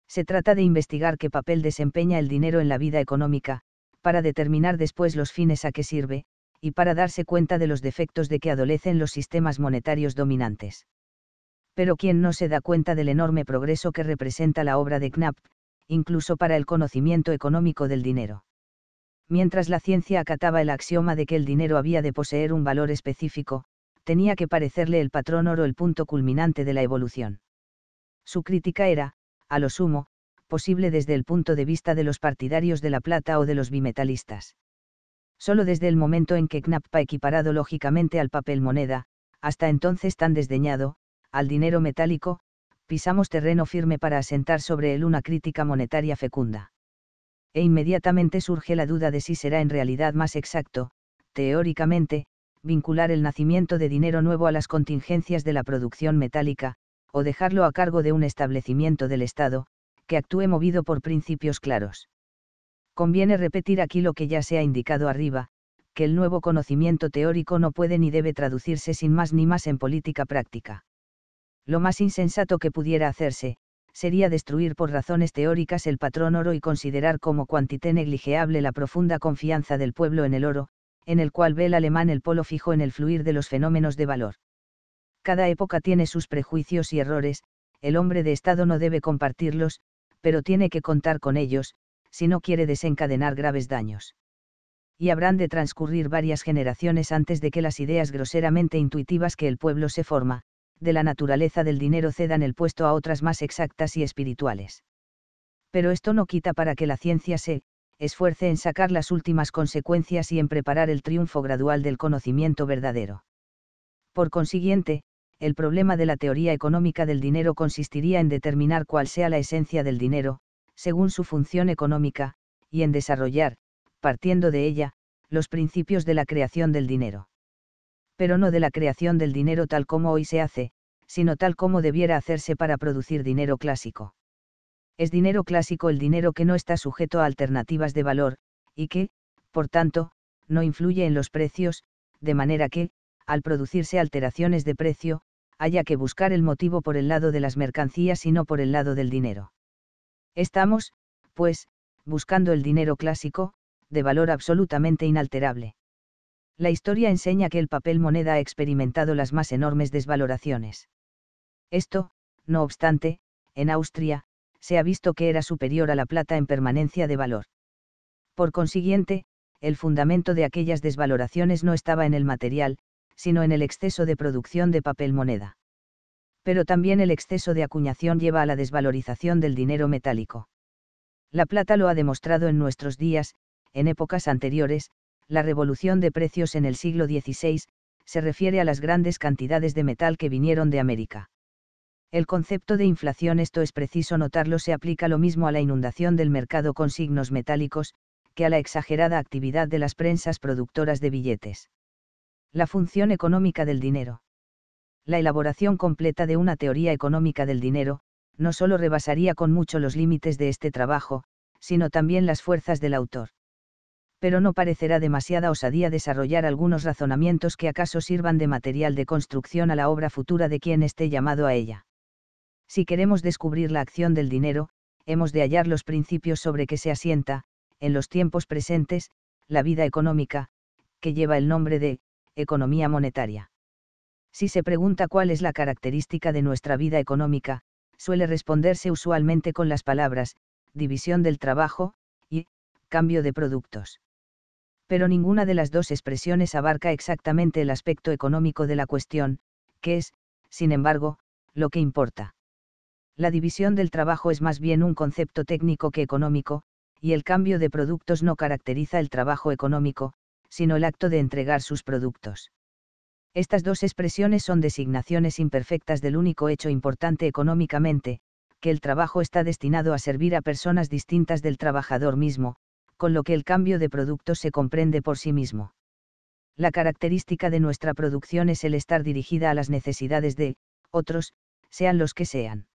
Se trata de investigar qué papel desempeña el dinero en la vida económica, para determinar después los fines a que sirve, y para darse cuenta de los defectos de que adolecen los sistemas monetarios dominantes. Pero quien no se da cuenta del enorme progreso que representa la obra de Knapp, incluso para el conocimiento económico del dinero. Mientras la ciencia acataba el axioma de que el dinero había de poseer un valor específico, tenía que parecerle el patrón oro el punto culminante de la evolución. Su crítica era, a lo sumo, posible desde el punto de vista de los partidarios de la plata o de los bimetalistas. Solo desde el momento en que ha equiparado lógicamente al papel moneda, hasta entonces tan desdeñado, al dinero metálico, pisamos terreno firme para asentar sobre él una crítica monetaria fecunda. E inmediatamente surge la duda de si será en realidad más exacto, teóricamente, vincular el nacimiento de dinero nuevo a las contingencias de la producción metálica, o dejarlo a cargo de un establecimiento del Estado, que actúe movido por principios claros. Conviene repetir aquí lo que ya se ha indicado arriba, que el nuevo conocimiento teórico no puede ni debe traducirse sin más ni más en política práctica. Lo más insensato que pudiera hacerse, sería destruir por razones teóricas el patrón oro y considerar como cuantité negligeable la profunda confianza del pueblo en el oro, en el cual ve el alemán el polo fijo en el fluir de los fenómenos de valor. Cada época tiene sus prejuicios y errores, el hombre de Estado no debe compartirlos, pero tiene que contar con ellos, si no quiere desencadenar graves daños. Y habrán de transcurrir varias generaciones antes de que las ideas groseramente intuitivas que el pueblo se forma, de la naturaleza del dinero cedan el puesto a otras más exactas y espirituales. Pero esto no quita para que la ciencia se, esfuerce en sacar las últimas consecuencias y en preparar el triunfo gradual del conocimiento verdadero. Por consiguiente, el problema de la teoría económica del dinero consistiría en determinar cuál sea la esencia del dinero, según su función económica, y en desarrollar, partiendo de ella, los principios de la creación del dinero pero no de la creación del dinero tal como hoy se hace, sino tal como debiera hacerse para producir dinero clásico. Es dinero clásico el dinero que no está sujeto a alternativas de valor, y que, por tanto, no influye en los precios, de manera que, al producirse alteraciones de precio, haya que buscar el motivo por el lado de las mercancías y no por el lado del dinero. Estamos, pues, buscando el dinero clásico, de valor absolutamente inalterable. La historia enseña que el papel moneda ha experimentado las más enormes desvaloraciones. Esto, no obstante, en Austria, se ha visto que era superior a la plata en permanencia de valor. Por consiguiente, el fundamento de aquellas desvaloraciones no estaba en el material, sino en el exceso de producción de papel moneda. Pero también el exceso de acuñación lleva a la desvalorización del dinero metálico. La plata lo ha demostrado en nuestros días, en épocas anteriores, la revolución de precios en el siglo XVI, se refiere a las grandes cantidades de metal que vinieron de América. El concepto de inflación, esto es preciso notarlo, se aplica lo mismo a la inundación del mercado con signos metálicos, que a la exagerada actividad de las prensas productoras de billetes. La función económica del dinero. La elaboración completa de una teoría económica del dinero, no solo rebasaría con mucho los límites de este trabajo, sino también las fuerzas del autor pero no parecerá demasiada osadía desarrollar algunos razonamientos que acaso sirvan de material de construcción a la obra futura de quien esté llamado a ella. Si queremos descubrir la acción del dinero, hemos de hallar los principios sobre que se asienta, en los tiempos presentes, la vida económica, que lleva el nombre de, economía monetaria. Si se pregunta cuál es la característica de nuestra vida económica, suele responderse usualmente con las palabras, división del trabajo, y, cambio de productos pero ninguna de las dos expresiones abarca exactamente el aspecto económico de la cuestión, que es, sin embargo, lo que importa. La división del trabajo es más bien un concepto técnico que económico, y el cambio de productos no caracteriza el trabajo económico, sino el acto de entregar sus productos. Estas dos expresiones son designaciones imperfectas del único hecho importante económicamente, que el trabajo está destinado a servir a personas distintas del trabajador mismo, con lo que el cambio de producto se comprende por sí mismo. La característica de nuestra producción es el estar dirigida a las necesidades de, otros, sean los que sean.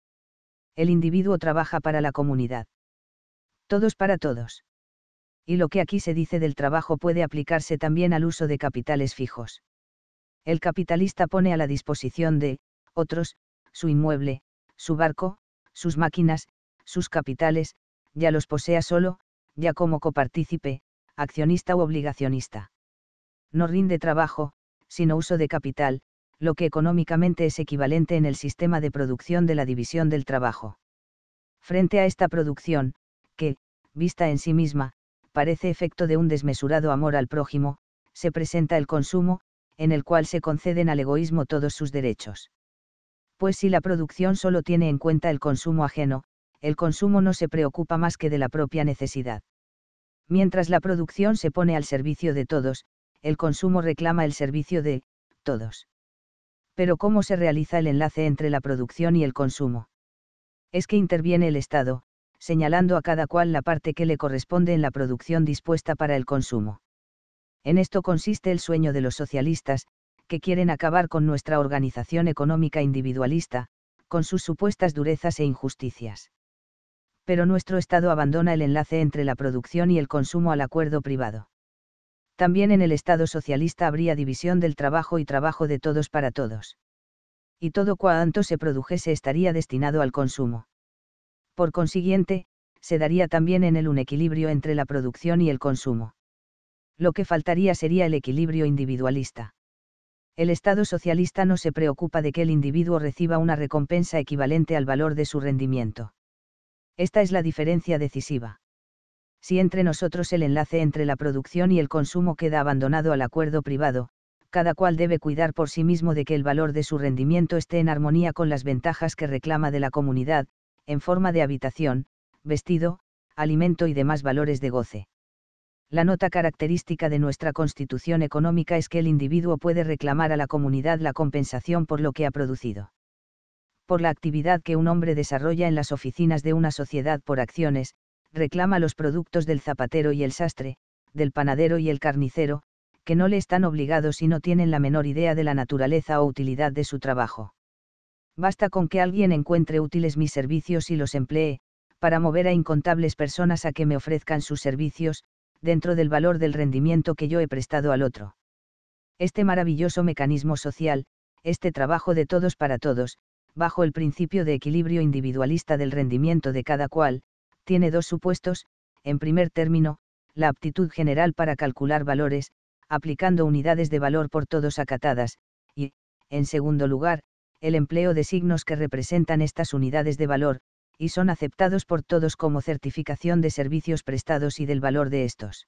El individuo trabaja para la comunidad. Todos para todos. Y lo que aquí se dice del trabajo puede aplicarse también al uso de capitales fijos. El capitalista pone a la disposición de, otros, su inmueble, su barco, sus máquinas, sus capitales, ya los posea solo, ya como copartícipe, accionista u obligacionista. No rinde trabajo, sino uso de capital, lo que económicamente es equivalente en el sistema de producción de la división del trabajo. Frente a esta producción, que, vista en sí misma, parece efecto de un desmesurado amor al prójimo, se presenta el consumo, en el cual se conceden al egoísmo todos sus derechos. Pues si la producción solo tiene en cuenta el consumo ajeno, el consumo no se preocupa más que de la propia necesidad. Mientras la producción se pone al servicio de todos, el consumo reclama el servicio de todos. Pero ¿cómo se realiza el enlace entre la producción y el consumo? Es que interviene el Estado, señalando a cada cual la parte que le corresponde en la producción dispuesta para el consumo. En esto consiste el sueño de los socialistas, que quieren acabar con nuestra organización económica individualista, con sus supuestas durezas e injusticias pero nuestro Estado abandona el enlace entre la producción y el consumo al acuerdo privado. También en el Estado socialista habría división del trabajo y trabajo de todos para todos. Y todo cuanto se produjese estaría destinado al consumo. Por consiguiente, se daría también en él un equilibrio entre la producción y el consumo. Lo que faltaría sería el equilibrio individualista. El Estado socialista no se preocupa de que el individuo reciba una recompensa equivalente al valor de su rendimiento esta es la diferencia decisiva. Si entre nosotros el enlace entre la producción y el consumo queda abandonado al acuerdo privado, cada cual debe cuidar por sí mismo de que el valor de su rendimiento esté en armonía con las ventajas que reclama de la comunidad, en forma de habitación, vestido, alimento y demás valores de goce. La nota característica de nuestra constitución económica es que el individuo puede reclamar a la comunidad la compensación por lo que ha producido por la actividad que un hombre desarrolla en las oficinas de una sociedad por acciones, reclama los productos del zapatero y el sastre, del panadero y el carnicero, que no le están obligados y no tienen la menor idea de la naturaleza o utilidad de su trabajo. Basta con que alguien encuentre útiles mis servicios y los emplee, para mover a incontables personas a que me ofrezcan sus servicios, dentro del valor del rendimiento que yo he prestado al otro. Este maravilloso mecanismo social, este trabajo de todos para todos, bajo el principio de equilibrio individualista del rendimiento de cada cual, tiene dos supuestos, en primer término, la aptitud general para calcular valores, aplicando unidades de valor por todos acatadas, y, en segundo lugar, el empleo de signos que representan estas unidades de valor, y son aceptados por todos como certificación de servicios prestados y del valor de estos.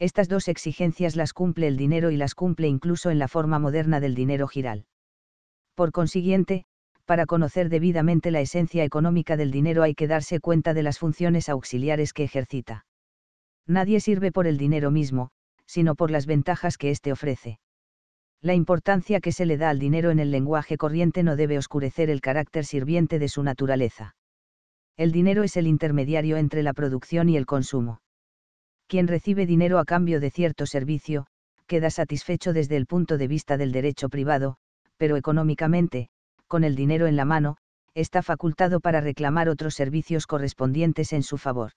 Estas dos exigencias las cumple el dinero y las cumple incluso en la forma moderna del dinero giral. Por consiguiente, para conocer debidamente la esencia económica del dinero hay que darse cuenta de las funciones auxiliares que ejercita. Nadie sirve por el dinero mismo, sino por las ventajas que éste ofrece. La importancia que se le da al dinero en el lenguaje corriente no debe oscurecer el carácter sirviente de su naturaleza. El dinero es el intermediario entre la producción y el consumo. Quien recibe dinero a cambio de cierto servicio, queda satisfecho desde el punto de vista del derecho privado, pero económicamente, con el dinero en la mano, está facultado para reclamar otros servicios correspondientes en su favor.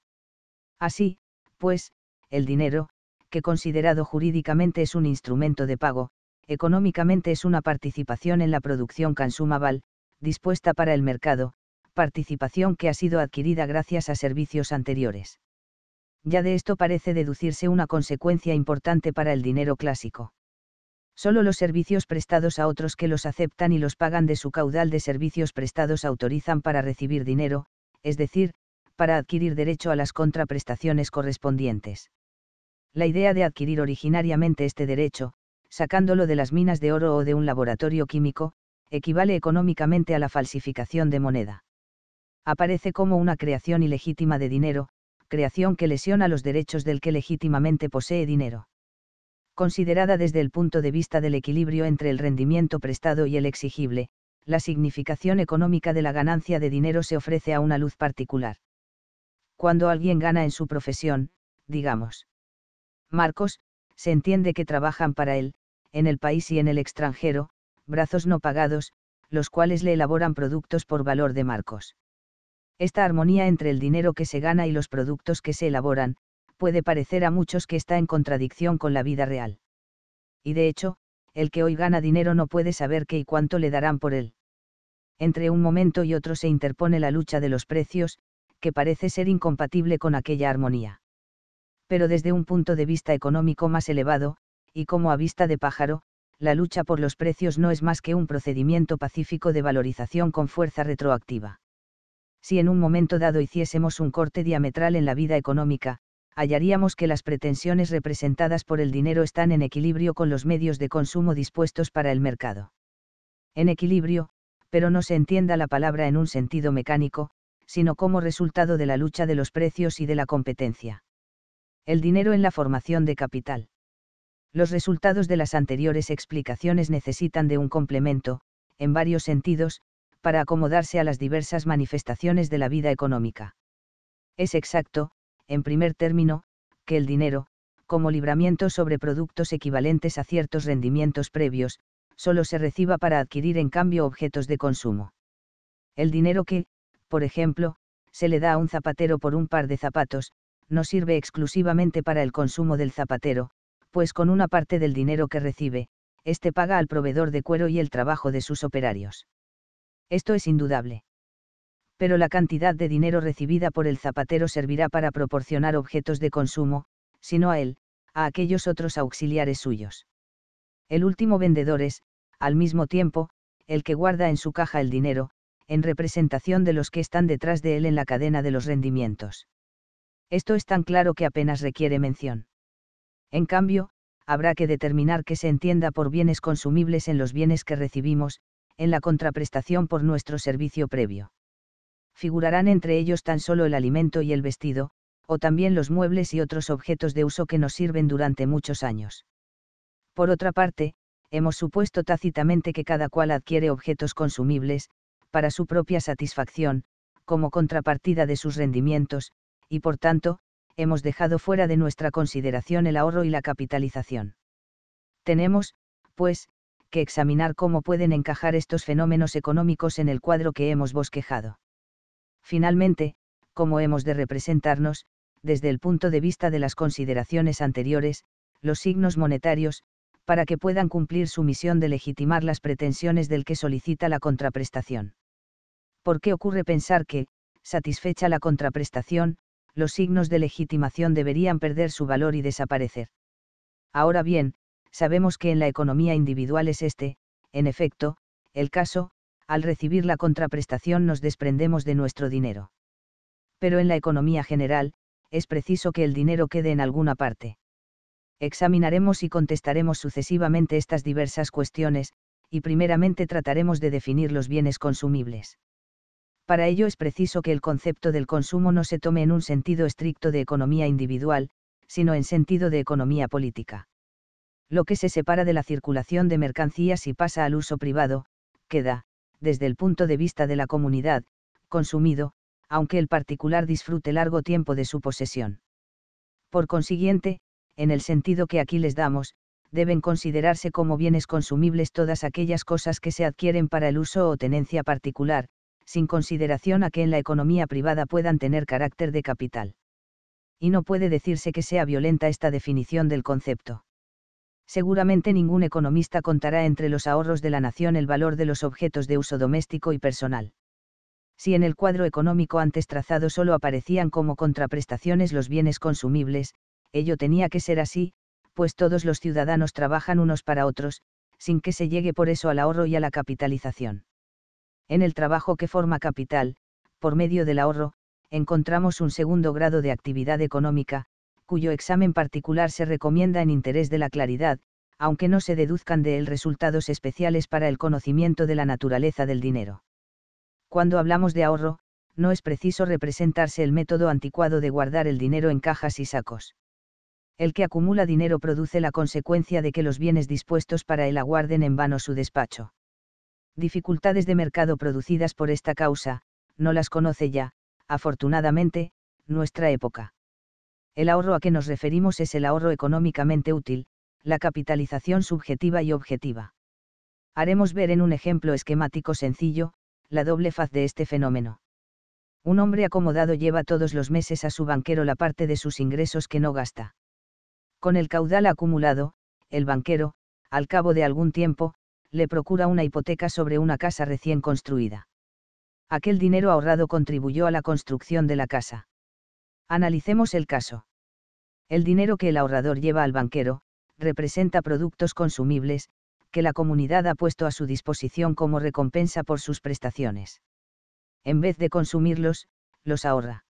Así, pues, el dinero, que considerado jurídicamente es un instrumento de pago, económicamente es una participación en la producción consumable, dispuesta para el mercado, participación que ha sido adquirida gracias a servicios anteriores. Ya de esto parece deducirse una consecuencia importante para el dinero clásico. Solo los servicios prestados a otros que los aceptan y los pagan de su caudal de servicios prestados autorizan para recibir dinero, es decir, para adquirir derecho a las contraprestaciones correspondientes. La idea de adquirir originariamente este derecho, sacándolo de las minas de oro o de un laboratorio químico, equivale económicamente a la falsificación de moneda. Aparece como una creación ilegítima de dinero, creación que lesiona los derechos del que legítimamente posee dinero considerada desde el punto de vista del equilibrio entre el rendimiento prestado y el exigible, la significación económica de la ganancia de dinero se ofrece a una luz particular. Cuando alguien gana en su profesión, digamos. Marcos, se entiende que trabajan para él, en el país y en el extranjero, brazos no pagados, los cuales le elaboran productos por valor de Marcos. Esta armonía entre el dinero que se gana y los productos que se elaboran, puede parecer a muchos que está en contradicción con la vida real. Y de hecho, el que hoy gana dinero no puede saber qué y cuánto le darán por él. Entre un momento y otro se interpone la lucha de los precios, que parece ser incompatible con aquella armonía. Pero desde un punto de vista económico más elevado, y como a vista de pájaro, la lucha por los precios no es más que un procedimiento pacífico de valorización con fuerza retroactiva. Si en un momento dado hiciésemos un corte diametral en la vida económica, hallaríamos que las pretensiones representadas por el dinero están en equilibrio con los medios de consumo dispuestos para el mercado. En equilibrio, pero no se entienda la palabra en un sentido mecánico, sino como resultado de la lucha de los precios y de la competencia. El dinero en la formación de capital. Los resultados de las anteriores explicaciones necesitan de un complemento, en varios sentidos, para acomodarse a las diversas manifestaciones de la vida económica. Es exacto, en primer término, que el dinero, como libramiento sobre productos equivalentes a ciertos rendimientos previos, solo se reciba para adquirir en cambio objetos de consumo. El dinero que, por ejemplo, se le da a un zapatero por un par de zapatos, no sirve exclusivamente para el consumo del zapatero, pues con una parte del dinero que recibe, éste paga al proveedor de cuero y el trabajo de sus operarios. Esto es indudable pero la cantidad de dinero recibida por el zapatero servirá para proporcionar objetos de consumo, sino a él, a aquellos otros auxiliares suyos. El último vendedor es, al mismo tiempo, el que guarda en su caja el dinero, en representación de los que están detrás de él en la cadena de los rendimientos. Esto es tan claro que apenas requiere mención. En cambio, habrá que determinar qué se entienda por bienes consumibles en los bienes que recibimos, en la contraprestación por nuestro servicio previo figurarán entre ellos tan solo el alimento y el vestido, o también los muebles y otros objetos de uso que nos sirven durante muchos años. Por otra parte, hemos supuesto tácitamente que cada cual adquiere objetos consumibles, para su propia satisfacción, como contrapartida de sus rendimientos, y por tanto, hemos dejado fuera de nuestra consideración el ahorro y la capitalización. Tenemos, pues, que examinar cómo pueden encajar estos fenómenos económicos en el cuadro que hemos bosquejado. Finalmente, como hemos de representarnos, desde el punto de vista de las consideraciones anteriores, los signos monetarios, para que puedan cumplir su misión de legitimar las pretensiones del que solicita la contraprestación. ¿Por qué ocurre pensar que, satisfecha la contraprestación, los signos de legitimación deberían perder su valor y desaparecer? Ahora bien, sabemos que en la economía individual es este, en efecto, el caso, al recibir la contraprestación nos desprendemos de nuestro dinero. Pero en la economía general, es preciso que el dinero quede en alguna parte. Examinaremos y contestaremos sucesivamente estas diversas cuestiones, y primeramente trataremos de definir los bienes consumibles. Para ello es preciso que el concepto del consumo no se tome en un sentido estricto de economía individual, sino en sentido de economía política. Lo que se separa de la circulación de mercancías y pasa al uso privado, queda, desde el punto de vista de la comunidad, consumido, aunque el particular disfrute largo tiempo de su posesión. Por consiguiente, en el sentido que aquí les damos, deben considerarse como bienes consumibles todas aquellas cosas que se adquieren para el uso o tenencia particular, sin consideración a que en la economía privada puedan tener carácter de capital. Y no puede decirse que sea violenta esta definición del concepto seguramente ningún economista contará entre los ahorros de la nación el valor de los objetos de uso doméstico y personal. Si en el cuadro económico antes trazado solo aparecían como contraprestaciones los bienes consumibles, ello tenía que ser así, pues todos los ciudadanos trabajan unos para otros, sin que se llegue por eso al ahorro y a la capitalización. En el trabajo que forma capital, por medio del ahorro, encontramos un segundo grado de actividad económica, cuyo examen particular se recomienda en interés de la claridad, aunque no se deduzcan de él resultados especiales para el conocimiento de la naturaleza del dinero. Cuando hablamos de ahorro, no es preciso representarse el método anticuado de guardar el dinero en cajas y sacos. El que acumula dinero produce la consecuencia de que los bienes dispuestos para él aguarden en vano su despacho. Dificultades de mercado producidas por esta causa, no las conoce ya, afortunadamente, nuestra época. El ahorro a que nos referimos es el ahorro económicamente útil, la capitalización subjetiva y objetiva. Haremos ver en un ejemplo esquemático sencillo, la doble faz de este fenómeno. Un hombre acomodado lleva todos los meses a su banquero la parte de sus ingresos que no gasta. Con el caudal acumulado, el banquero, al cabo de algún tiempo, le procura una hipoteca sobre una casa recién construida. Aquel dinero ahorrado contribuyó a la construcción de la casa. Analicemos el caso. El dinero que el ahorrador lleva al banquero, representa productos consumibles, que la comunidad ha puesto a su disposición como recompensa por sus prestaciones. En vez de consumirlos, los ahorra.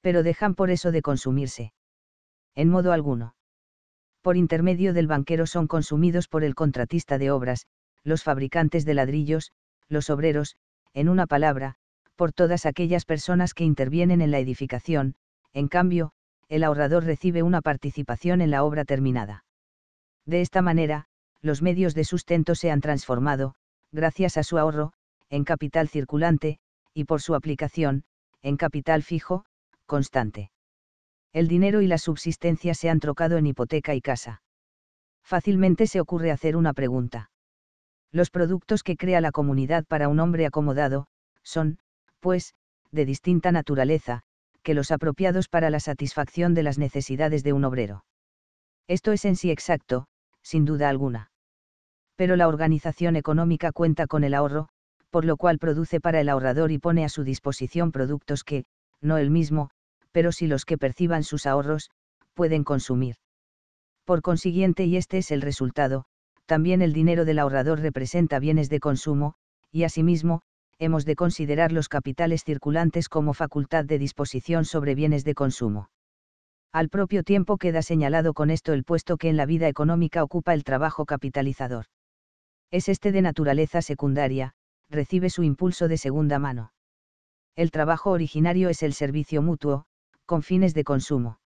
Pero dejan por eso de consumirse. En modo alguno. Por intermedio del banquero son consumidos por el contratista de obras, los fabricantes de ladrillos, los obreros, en una palabra, por todas aquellas personas que intervienen en la edificación, en cambio, el ahorrador recibe una participación en la obra terminada. De esta manera, los medios de sustento se han transformado, gracias a su ahorro, en capital circulante, y por su aplicación, en capital fijo, constante. El dinero y la subsistencia se han trocado en hipoteca y casa. Fácilmente se ocurre hacer una pregunta. Los productos que crea la comunidad para un hombre acomodado, son, pues, de distinta naturaleza, que los apropiados para la satisfacción de las necesidades de un obrero. Esto es en sí exacto, sin duda alguna. Pero la organización económica cuenta con el ahorro, por lo cual produce para el ahorrador y pone a su disposición productos que, no él mismo, pero sí los que perciban sus ahorros, pueden consumir. Por consiguiente, y este es el resultado, también el dinero del ahorrador representa bienes de consumo, y asimismo, hemos de considerar los capitales circulantes como facultad de disposición sobre bienes de consumo. Al propio tiempo queda señalado con esto el puesto que en la vida económica ocupa el trabajo capitalizador. Es este de naturaleza secundaria, recibe su impulso de segunda mano. El trabajo originario es el servicio mutuo, con fines de consumo.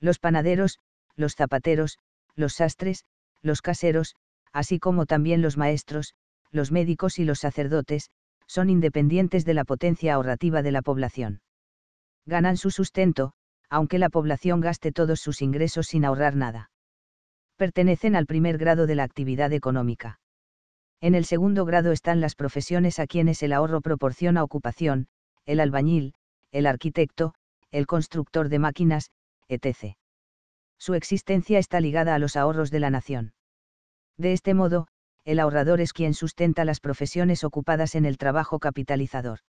Los panaderos, los zapateros, los sastres, los caseros, así como también los maestros, los médicos y los sacerdotes, son independientes de la potencia ahorrativa de la población. Ganan su sustento, aunque la población gaste todos sus ingresos sin ahorrar nada. Pertenecen al primer grado de la actividad económica. En el segundo grado están las profesiones a quienes el ahorro proporciona ocupación, el albañil, el arquitecto, el constructor de máquinas, etc. Su existencia está ligada a los ahorros de la nación. De este modo, el ahorrador es quien sustenta las profesiones ocupadas en el trabajo capitalizador.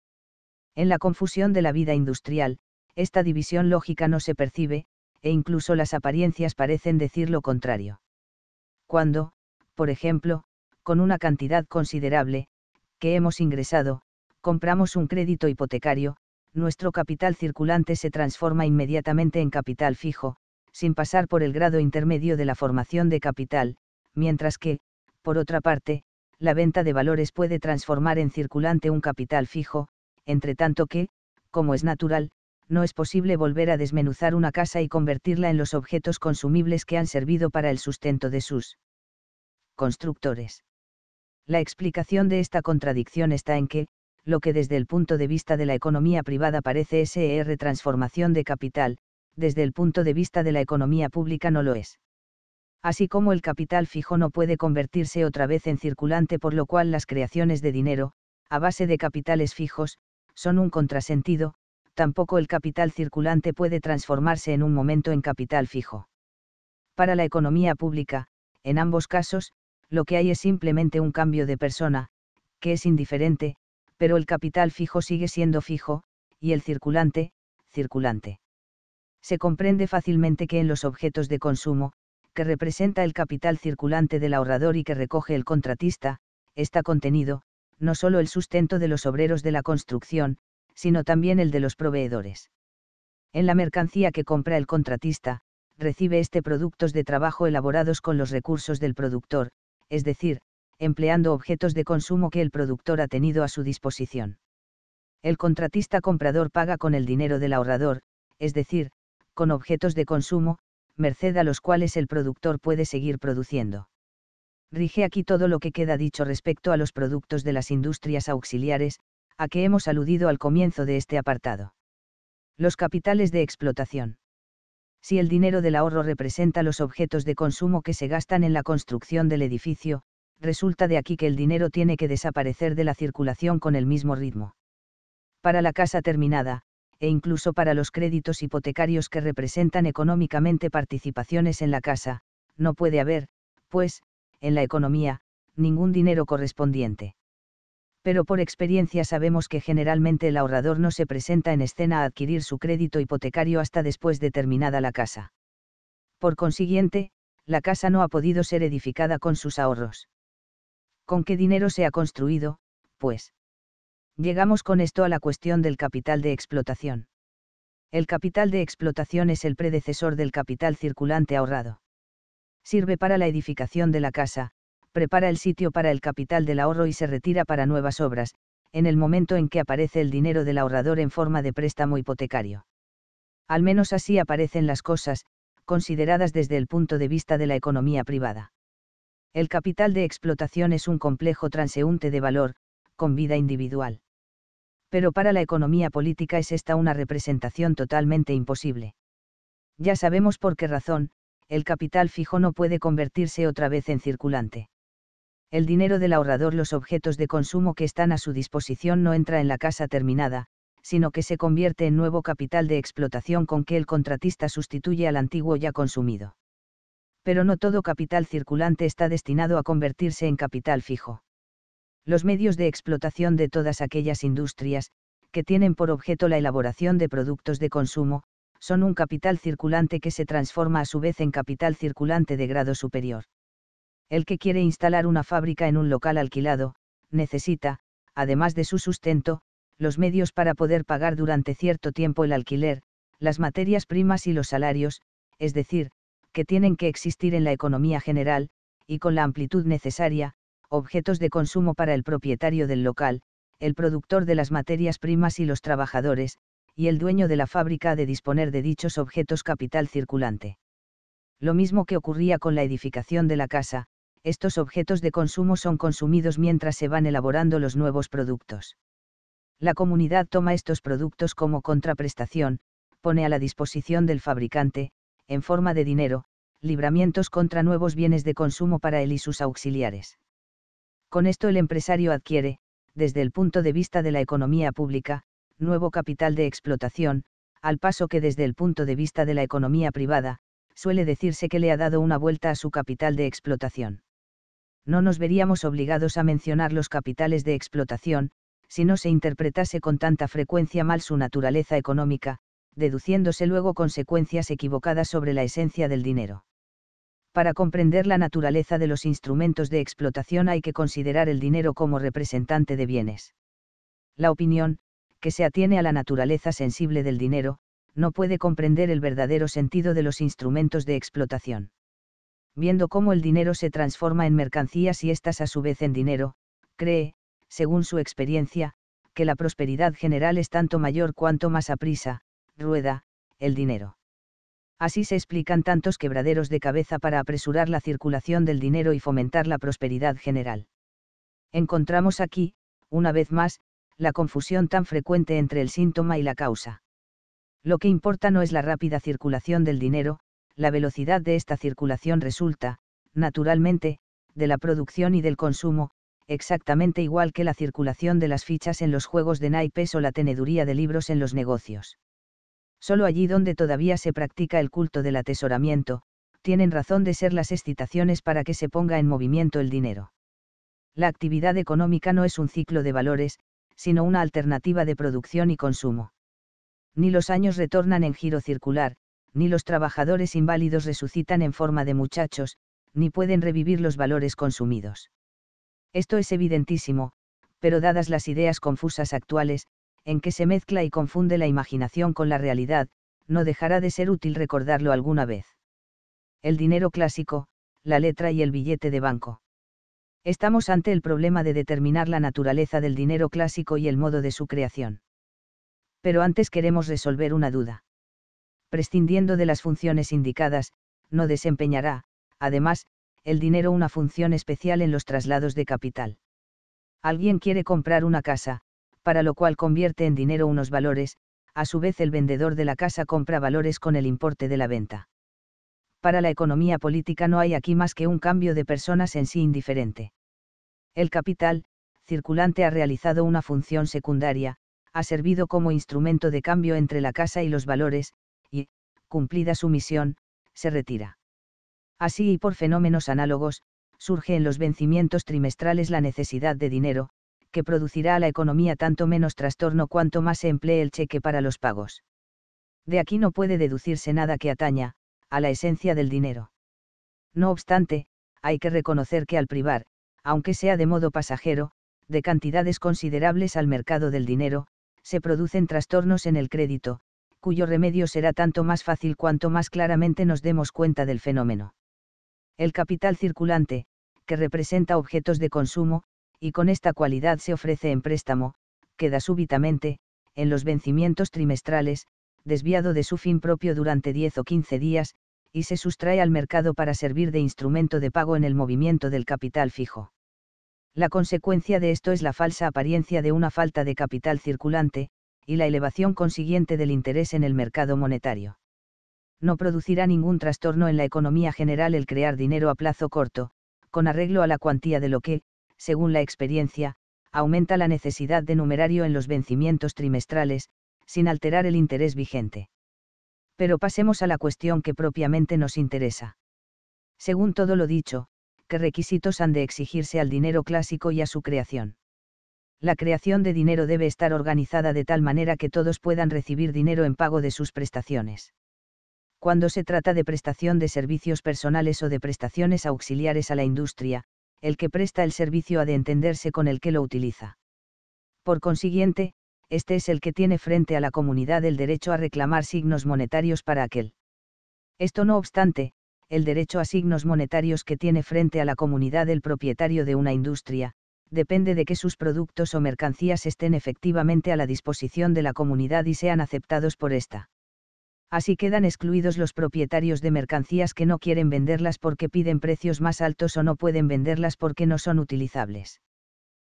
En la confusión de la vida industrial, esta división lógica no se percibe, e incluso las apariencias parecen decir lo contrario. Cuando, por ejemplo, con una cantidad considerable, que hemos ingresado, compramos un crédito hipotecario, nuestro capital circulante se transforma inmediatamente en capital fijo, sin pasar por el grado intermedio de la formación de capital, mientras que, por otra parte, la venta de valores puede transformar en circulante un capital fijo, entre tanto que, como es natural, no es posible volver a desmenuzar una casa y convertirla en los objetos consumibles que han servido para el sustento de sus constructores. La explicación de esta contradicción está en que, lo que desde el punto de vista de la economía privada parece SER transformación de capital, desde el punto de vista de la economía pública no lo es así como el capital fijo no puede convertirse otra vez en circulante por lo cual las creaciones de dinero, a base de capitales fijos, son un contrasentido, tampoco el capital circulante puede transformarse en un momento en capital fijo. Para la economía pública, en ambos casos, lo que hay es simplemente un cambio de persona, que es indiferente, pero el capital fijo sigue siendo fijo, y el circulante, circulante. Se comprende fácilmente que en los objetos de consumo, que representa el capital circulante del ahorrador y que recoge el contratista, está contenido, no solo el sustento de los obreros de la construcción, sino también el de los proveedores. En la mercancía que compra el contratista, recibe este productos de trabajo elaborados con los recursos del productor, es decir, empleando objetos de consumo que el productor ha tenido a su disposición. El contratista comprador paga con el dinero del ahorrador, es decir, con objetos de consumo, merced a los cuales el productor puede seguir produciendo. Rige aquí todo lo que queda dicho respecto a los productos de las industrias auxiliares, a que hemos aludido al comienzo de este apartado. Los capitales de explotación. Si el dinero del ahorro representa los objetos de consumo que se gastan en la construcción del edificio, resulta de aquí que el dinero tiene que desaparecer de la circulación con el mismo ritmo. Para la casa terminada, e incluso para los créditos hipotecarios que representan económicamente participaciones en la casa, no puede haber, pues, en la economía, ningún dinero correspondiente. Pero por experiencia sabemos que generalmente el ahorrador no se presenta en escena a adquirir su crédito hipotecario hasta después de terminada la casa. Por consiguiente, la casa no ha podido ser edificada con sus ahorros. ¿Con qué dinero se ha construido, pues? Llegamos con esto a la cuestión del capital de explotación. El capital de explotación es el predecesor del capital circulante ahorrado. Sirve para la edificación de la casa, prepara el sitio para el capital del ahorro y se retira para nuevas obras, en el momento en que aparece el dinero del ahorrador en forma de préstamo hipotecario. Al menos así aparecen las cosas, consideradas desde el punto de vista de la economía privada. El capital de explotación es un complejo transeúnte de valor, con vida individual pero para la economía política es esta una representación totalmente imposible. Ya sabemos por qué razón, el capital fijo no puede convertirse otra vez en circulante. El dinero del ahorrador, los objetos de consumo que están a su disposición no entra en la casa terminada, sino que se convierte en nuevo capital de explotación con que el contratista sustituye al antiguo ya consumido. Pero no todo capital circulante está destinado a convertirse en capital fijo los medios de explotación de todas aquellas industrias, que tienen por objeto la elaboración de productos de consumo, son un capital circulante que se transforma a su vez en capital circulante de grado superior. El que quiere instalar una fábrica en un local alquilado, necesita, además de su sustento, los medios para poder pagar durante cierto tiempo el alquiler, las materias primas y los salarios, es decir, que tienen que existir en la economía general, y con la amplitud necesaria, objetos de consumo para el propietario del local, el productor de las materias primas y los trabajadores, y el dueño de la fábrica de disponer de dichos objetos capital circulante. Lo mismo que ocurría con la edificación de la casa, estos objetos de consumo son consumidos mientras se van elaborando los nuevos productos. La comunidad toma estos productos como contraprestación, pone a la disposición del fabricante, en forma de dinero, libramientos contra nuevos bienes de consumo para él y sus auxiliares. Con esto el empresario adquiere, desde el punto de vista de la economía pública, nuevo capital de explotación, al paso que desde el punto de vista de la economía privada, suele decirse que le ha dado una vuelta a su capital de explotación. No nos veríamos obligados a mencionar los capitales de explotación, si no se interpretase con tanta frecuencia mal su naturaleza económica, deduciéndose luego consecuencias equivocadas sobre la esencia del dinero. Para comprender la naturaleza de los instrumentos de explotación hay que considerar el dinero como representante de bienes. La opinión, que se atiene a la naturaleza sensible del dinero, no puede comprender el verdadero sentido de los instrumentos de explotación. Viendo cómo el dinero se transforma en mercancías y estas a su vez en dinero, cree, según su experiencia, que la prosperidad general es tanto mayor cuanto más aprisa, rueda, el dinero. Así se explican tantos quebraderos de cabeza para apresurar la circulación del dinero y fomentar la prosperidad general. Encontramos aquí, una vez más, la confusión tan frecuente entre el síntoma y la causa. Lo que importa no es la rápida circulación del dinero, la velocidad de esta circulación resulta, naturalmente, de la producción y del consumo, exactamente igual que la circulación de las fichas en los juegos de naipes o la teneduría de libros en los negocios. Solo allí donde todavía se practica el culto del atesoramiento, tienen razón de ser las excitaciones para que se ponga en movimiento el dinero. La actividad económica no es un ciclo de valores, sino una alternativa de producción y consumo. Ni los años retornan en giro circular, ni los trabajadores inválidos resucitan en forma de muchachos, ni pueden revivir los valores consumidos. Esto es evidentísimo, pero dadas las ideas confusas actuales, en que se mezcla y confunde la imaginación con la realidad, no dejará de ser útil recordarlo alguna vez. El dinero clásico, la letra y el billete de banco. Estamos ante el problema de determinar la naturaleza del dinero clásico y el modo de su creación. Pero antes queremos resolver una duda. Prescindiendo de las funciones indicadas, no desempeñará, además, el dinero una función especial en los traslados de capital. Alguien quiere comprar una casa, para lo cual convierte en dinero unos valores, a su vez el vendedor de la casa compra valores con el importe de la venta. Para la economía política no hay aquí más que un cambio de personas en sí indiferente. El capital, circulante ha realizado una función secundaria, ha servido como instrumento de cambio entre la casa y los valores, y, cumplida su misión, se retira. Así y por fenómenos análogos, surge en los vencimientos trimestrales la necesidad de dinero, que producirá a la economía tanto menos trastorno cuanto más se emplee el cheque para los pagos. De aquí no puede deducirse nada que ataña, a la esencia del dinero. No obstante, hay que reconocer que al privar, aunque sea de modo pasajero, de cantidades considerables al mercado del dinero, se producen trastornos en el crédito, cuyo remedio será tanto más fácil cuanto más claramente nos demos cuenta del fenómeno. El capital circulante, que representa objetos de consumo, y con esta cualidad se ofrece en préstamo, queda súbitamente, en los vencimientos trimestrales, desviado de su fin propio durante 10 o 15 días, y se sustrae al mercado para servir de instrumento de pago en el movimiento del capital fijo. La consecuencia de esto es la falsa apariencia de una falta de capital circulante, y la elevación consiguiente del interés en el mercado monetario. No producirá ningún trastorno en la economía general el crear dinero a plazo corto, con arreglo a la cuantía de lo que, según la experiencia, aumenta la necesidad de numerario en los vencimientos trimestrales, sin alterar el interés vigente. Pero pasemos a la cuestión que propiamente nos interesa. Según todo lo dicho, ¿qué requisitos han de exigirse al dinero clásico y a su creación? La creación de dinero debe estar organizada de tal manera que todos puedan recibir dinero en pago de sus prestaciones. Cuando se trata de prestación de servicios personales o de prestaciones auxiliares a la industria, el que presta el servicio ha de entenderse con el que lo utiliza. Por consiguiente, este es el que tiene frente a la comunidad el derecho a reclamar signos monetarios para aquel. Esto no obstante, el derecho a signos monetarios que tiene frente a la comunidad el propietario de una industria, depende de que sus productos o mercancías estén efectivamente a la disposición de la comunidad y sean aceptados por esta. Así quedan excluidos los propietarios de mercancías que no quieren venderlas porque piden precios más altos o no pueden venderlas porque no son utilizables.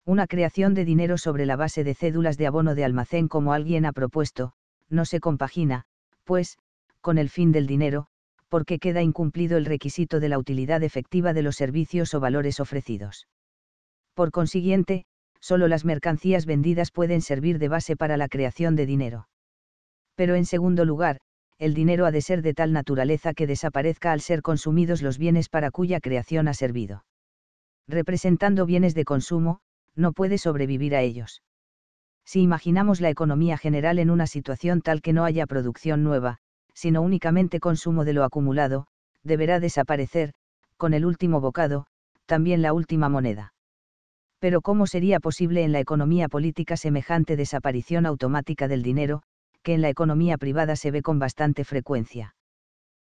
Una creación de dinero sobre la base de cédulas de abono de almacén como alguien ha propuesto, no se compagina, pues, con el fin del dinero, porque queda incumplido el requisito de la utilidad efectiva de los servicios o valores ofrecidos. Por consiguiente, solo las mercancías vendidas pueden servir de base para la creación de dinero. Pero en segundo lugar, el dinero ha de ser de tal naturaleza que desaparezca al ser consumidos los bienes para cuya creación ha servido. Representando bienes de consumo, no puede sobrevivir a ellos. Si imaginamos la economía general en una situación tal que no haya producción nueva, sino únicamente consumo de lo acumulado, deberá desaparecer, con el último bocado, también la última moneda. Pero ¿cómo sería posible en la economía política semejante desaparición automática del dinero, que en la economía privada se ve con bastante frecuencia.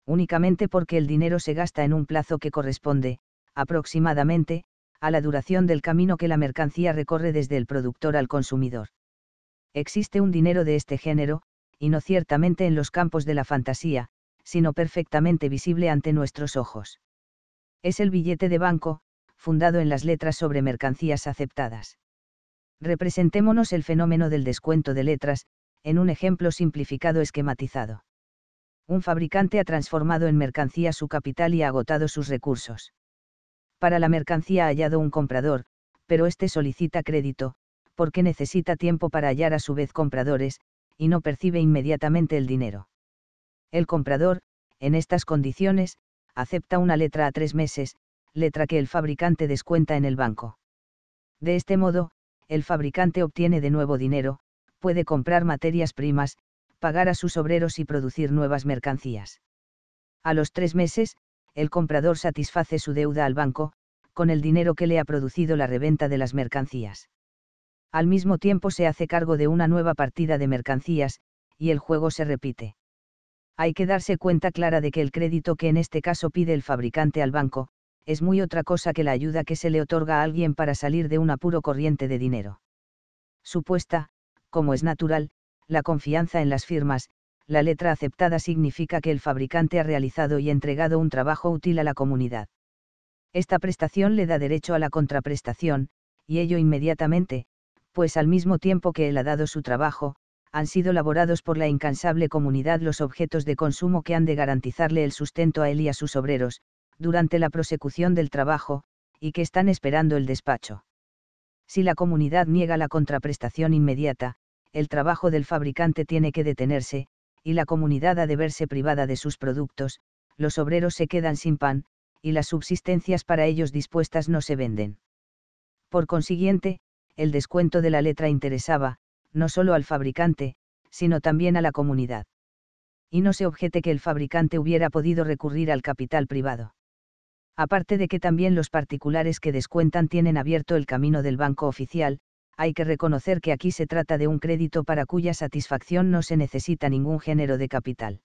Únicamente porque el dinero se gasta en un plazo que corresponde, aproximadamente, a la duración del camino que la mercancía recorre desde el productor al consumidor. Existe un dinero de este género, y no ciertamente en los campos de la fantasía, sino perfectamente visible ante nuestros ojos. Es el billete de banco, fundado en las letras sobre mercancías aceptadas. Representémonos el fenómeno del descuento de letras, en un ejemplo simplificado esquematizado. Un fabricante ha transformado en mercancía su capital y ha agotado sus recursos. Para la mercancía ha hallado un comprador, pero éste solicita crédito, porque necesita tiempo para hallar a su vez compradores, y no percibe inmediatamente el dinero. El comprador, en estas condiciones, acepta una letra a tres meses, letra que el fabricante descuenta en el banco. De este modo, el fabricante obtiene de nuevo dinero, puede comprar materias primas, pagar a sus obreros y producir nuevas mercancías. A los tres meses, el comprador satisface su deuda al banco, con el dinero que le ha producido la reventa de las mercancías. Al mismo tiempo se hace cargo de una nueva partida de mercancías, y el juego se repite. Hay que darse cuenta clara de que el crédito que en este caso pide el fabricante al banco, es muy otra cosa que la ayuda que se le otorga a alguien para salir de un apuro corriente de dinero. Supuesta, como es natural, la confianza en las firmas, la letra aceptada significa que el fabricante ha realizado y entregado un trabajo útil a la comunidad. Esta prestación le da derecho a la contraprestación, y ello inmediatamente, pues al mismo tiempo que él ha dado su trabajo, han sido laborados por la incansable comunidad los objetos de consumo que han de garantizarle el sustento a él y a sus obreros, durante la prosecución del trabajo, y que están esperando el despacho. Si la comunidad niega la contraprestación inmediata, el trabajo del fabricante tiene que detenerse, y la comunidad ha de verse privada de sus productos, los obreros se quedan sin pan, y las subsistencias para ellos dispuestas no se venden. Por consiguiente, el descuento de la letra interesaba, no solo al fabricante, sino también a la comunidad. Y no se objete que el fabricante hubiera podido recurrir al capital privado. Aparte de que también los particulares que descuentan tienen abierto el camino del banco oficial, hay que reconocer que aquí se trata de un crédito para cuya satisfacción no se necesita ningún género de capital.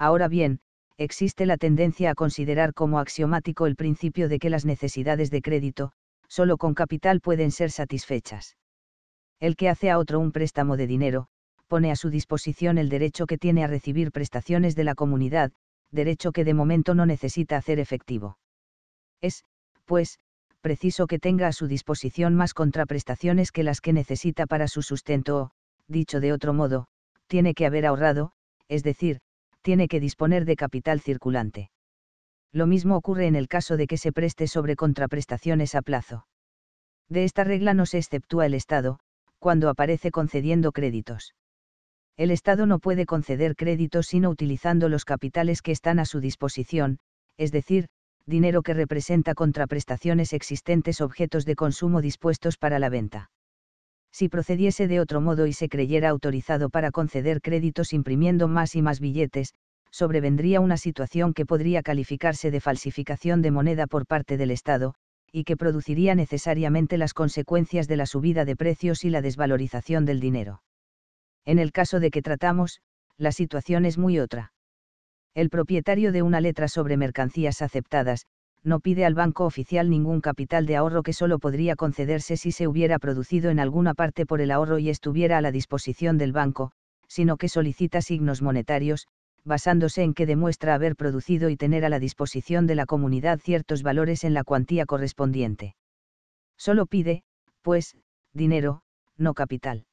Ahora bien, existe la tendencia a considerar como axiomático el principio de que las necesidades de crédito, solo con capital pueden ser satisfechas. El que hace a otro un préstamo de dinero, pone a su disposición el derecho que tiene a recibir prestaciones de la comunidad, derecho que de momento no necesita hacer efectivo. Es, pues, preciso que tenga a su disposición más contraprestaciones que las que necesita para su sustento o, dicho de otro modo, tiene que haber ahorrado, es decir, tiene que disponer de capital circulante. Lo mismo ocurre en el caso de que se preste sobre contraprestaciones a plazo. De esta regla no se exceptúa el Estado, cuando aparece concediendo créditos. El Estado no puede conceder créditos sino utilizando los capitales que están a su disposición, es decir, dinero que representa contraprestaciones existentes objetos de consumo dispuestos para la venta. Si procediese de otro modo y se creyera autorizado para conceder créditos imprimiendo más y más billetes, sobrevendría una situación que podría calificarse de falsificación de moneda por parte del Estado, y que produciría necesariamente las consecuencias de la subida de precios y la desvalorización del dinero. En el caso de que tratamos, la situación es muy otra. El propietario de una letra sobre mercancías aceptadas, no pide al banco oficial ningún capital de ahorro que solo podría concederse si se hubiera producido en alguna parte por el ahorro y estuviera a la disposición del banco, sino que solicita signos monetarios, basándose en que demuestra haber producido y tener a la disposición de la comunidad ciertos valores en la cuantía correspondiente. Solo pide, pues, dinero, no capital.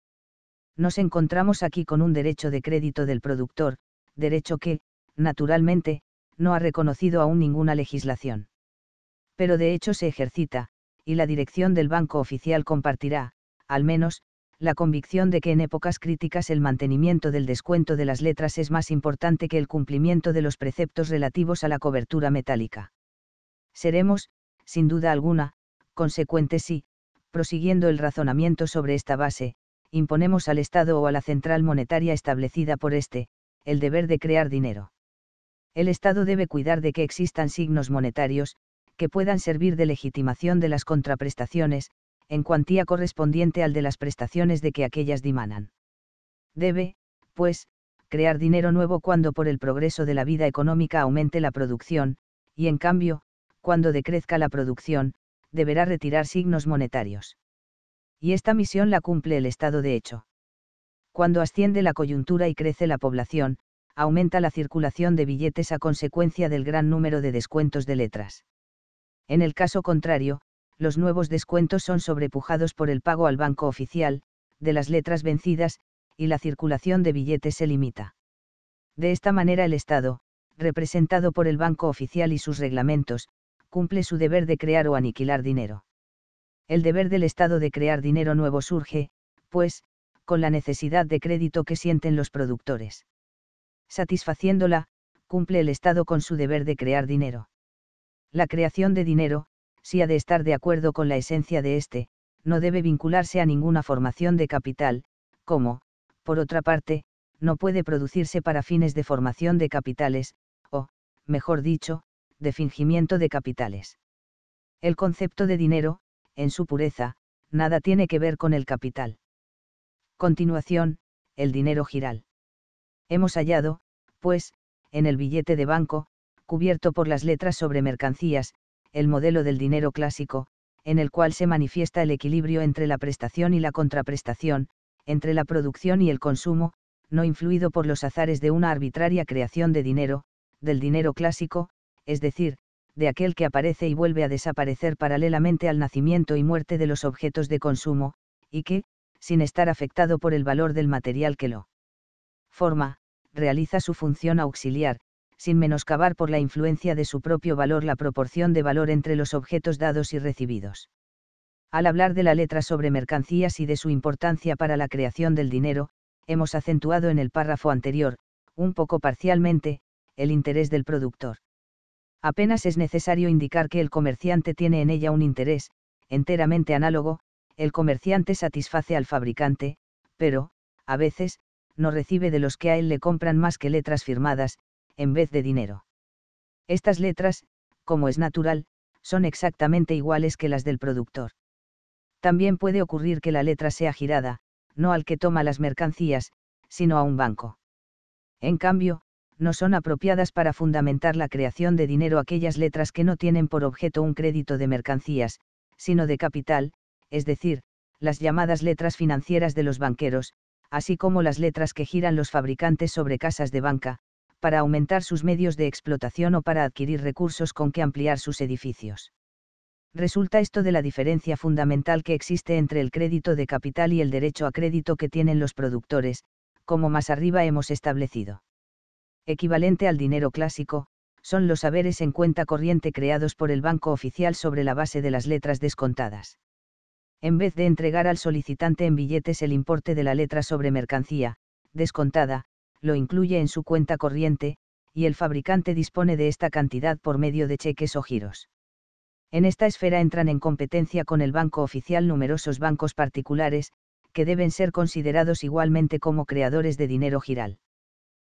Nos encontramos aquí con un derecho de crédito del productor, derecho que, naturalmente, no ha reconocido aún ninguna legislación. Pero de hecho se ejercita, y la dirección del Banco Oficial compartirá, al menos, la convicción de que en épocas críticas el mantenimiento del descuento de las letras es más importante que el cumplimiento de los preceptos relativos a la cobertura metálica. Seremos, sin duda alguna, consecuentes si, prosiguiendo el razonamiento sobre esta base, imponemos al Estado o a la central monetaria establecida por éste, el deber de crear dinero el Estado debe cuidar de que existan signos monetarios, que puedan servir de legitimación de las contraprestaciones, en cuantía correspondiente al de las prestaciones de que aquellas dimanan. Debe, pues, crear dinero nuevo cuando por el progreso de la vida económica aumente la producción, y en cambio, cuando decrezca la producción, deberá retirar signos monetarios. Y esta misión la cumple el Estado de hecho. Cuando asciende la coyuntura y crece la población, aumenta la circulación de billetes a consecuencia del gran número de descuentos de letras. En el caso contrario, los nuevos descuentos son sobrepujados por el pago al banco oficial, de las letras vencidas, y la circulación de billetes se limita. De esta manera el Estado, representado por el Banco Oficial y sus reglamentos, cumple su deber de crear o aniquilar dinero. El deber del Estado de crear dinero nuevo surge, pues, con la necesidad de crédito que sienten los productores satisfaciéndola, cumple el Estado con su deber de crear dinero. La creación de dinero, si ha de estar de acuerdo con la esencia de éste, no debe vincularse a ninguna formación de capital, como, por otra parte, no puede producirse para fines de formación de capitales, o, mejor dicho, de fingimiento de capitales. El concepto de dinero, en su pureza, nada tiene que ver con el capital. Continuación, el dinero giral. Hemos hallado, pues, en el billete de banco, cubierto por las letras sobre mercancías, el modelo del dinero clásico, en el cual se manifiesta el equilibrio entre la prestación y la contraprestación, entre la producción y el consumo, no influido por los azares de una arbitraria creación de dinero, del dinero clásico, es decir, de aquel que aparece y vuelve a desaparecer paralelamente al nacimiento y muerte de los objetos de consumo, y que, sin estar afectado por el valor del material que lo forma, realiza su función auxiliar, sin menoscabar por la influencia de su propio valor la proporción de valor entre los objetos dados y recibidos. Al hablar de la letra sobre mercancías y de su importancia para la creación del dinero, hemos acentuado en el párrafo anterior, un poco parcialmente, el interés del productor. Apenas es necesario indicar que el comerciante tiene en ella un interés, enteramente análogo, el comerciante satisface al fabricante, pero, a veces, no recibe de los que a él le compran más que letras firmadas, en vez de dinero. Estas letras, como es natural, son exactamente iguales que las del productor. También puede ocurrir que la letra sea girada, no al que toma las mercancías, sino a un banco. En cambio, no son apropiadas para fundamentar la creación de dinero aquellas letras que no tienen por objeto un crédito de mercancías, sino de capital, es decir, las llamadas letras financieras de los banqueros, así como las letras que giran los fabricantes sobre casas de banca, para aumentar sus medios de explotación o para adquirir recursos con que ampliar sus edificios. Resulta esto de la diferencia fundamental que existe entre el crédito de capital y el derecho a crédito que tienen los productores, como más arriba hemos establecido. Equivalente al dinero clásico, son los haberes en cuenta corriente creados por el Banco Oficial sobre la base de las letras descontadas en vez de entregar al solicitante en billetes el importe de la letra sobre mercancía, descontada, lo incluye en su cuenta corriente, y el fabricante dispone de esta cantidad por medio de cheques o giros. En esta esfera entran en competencia con el banco oficial numerosos bancos particulares, que deben ser considerados igualmente como creadores de dinero giral.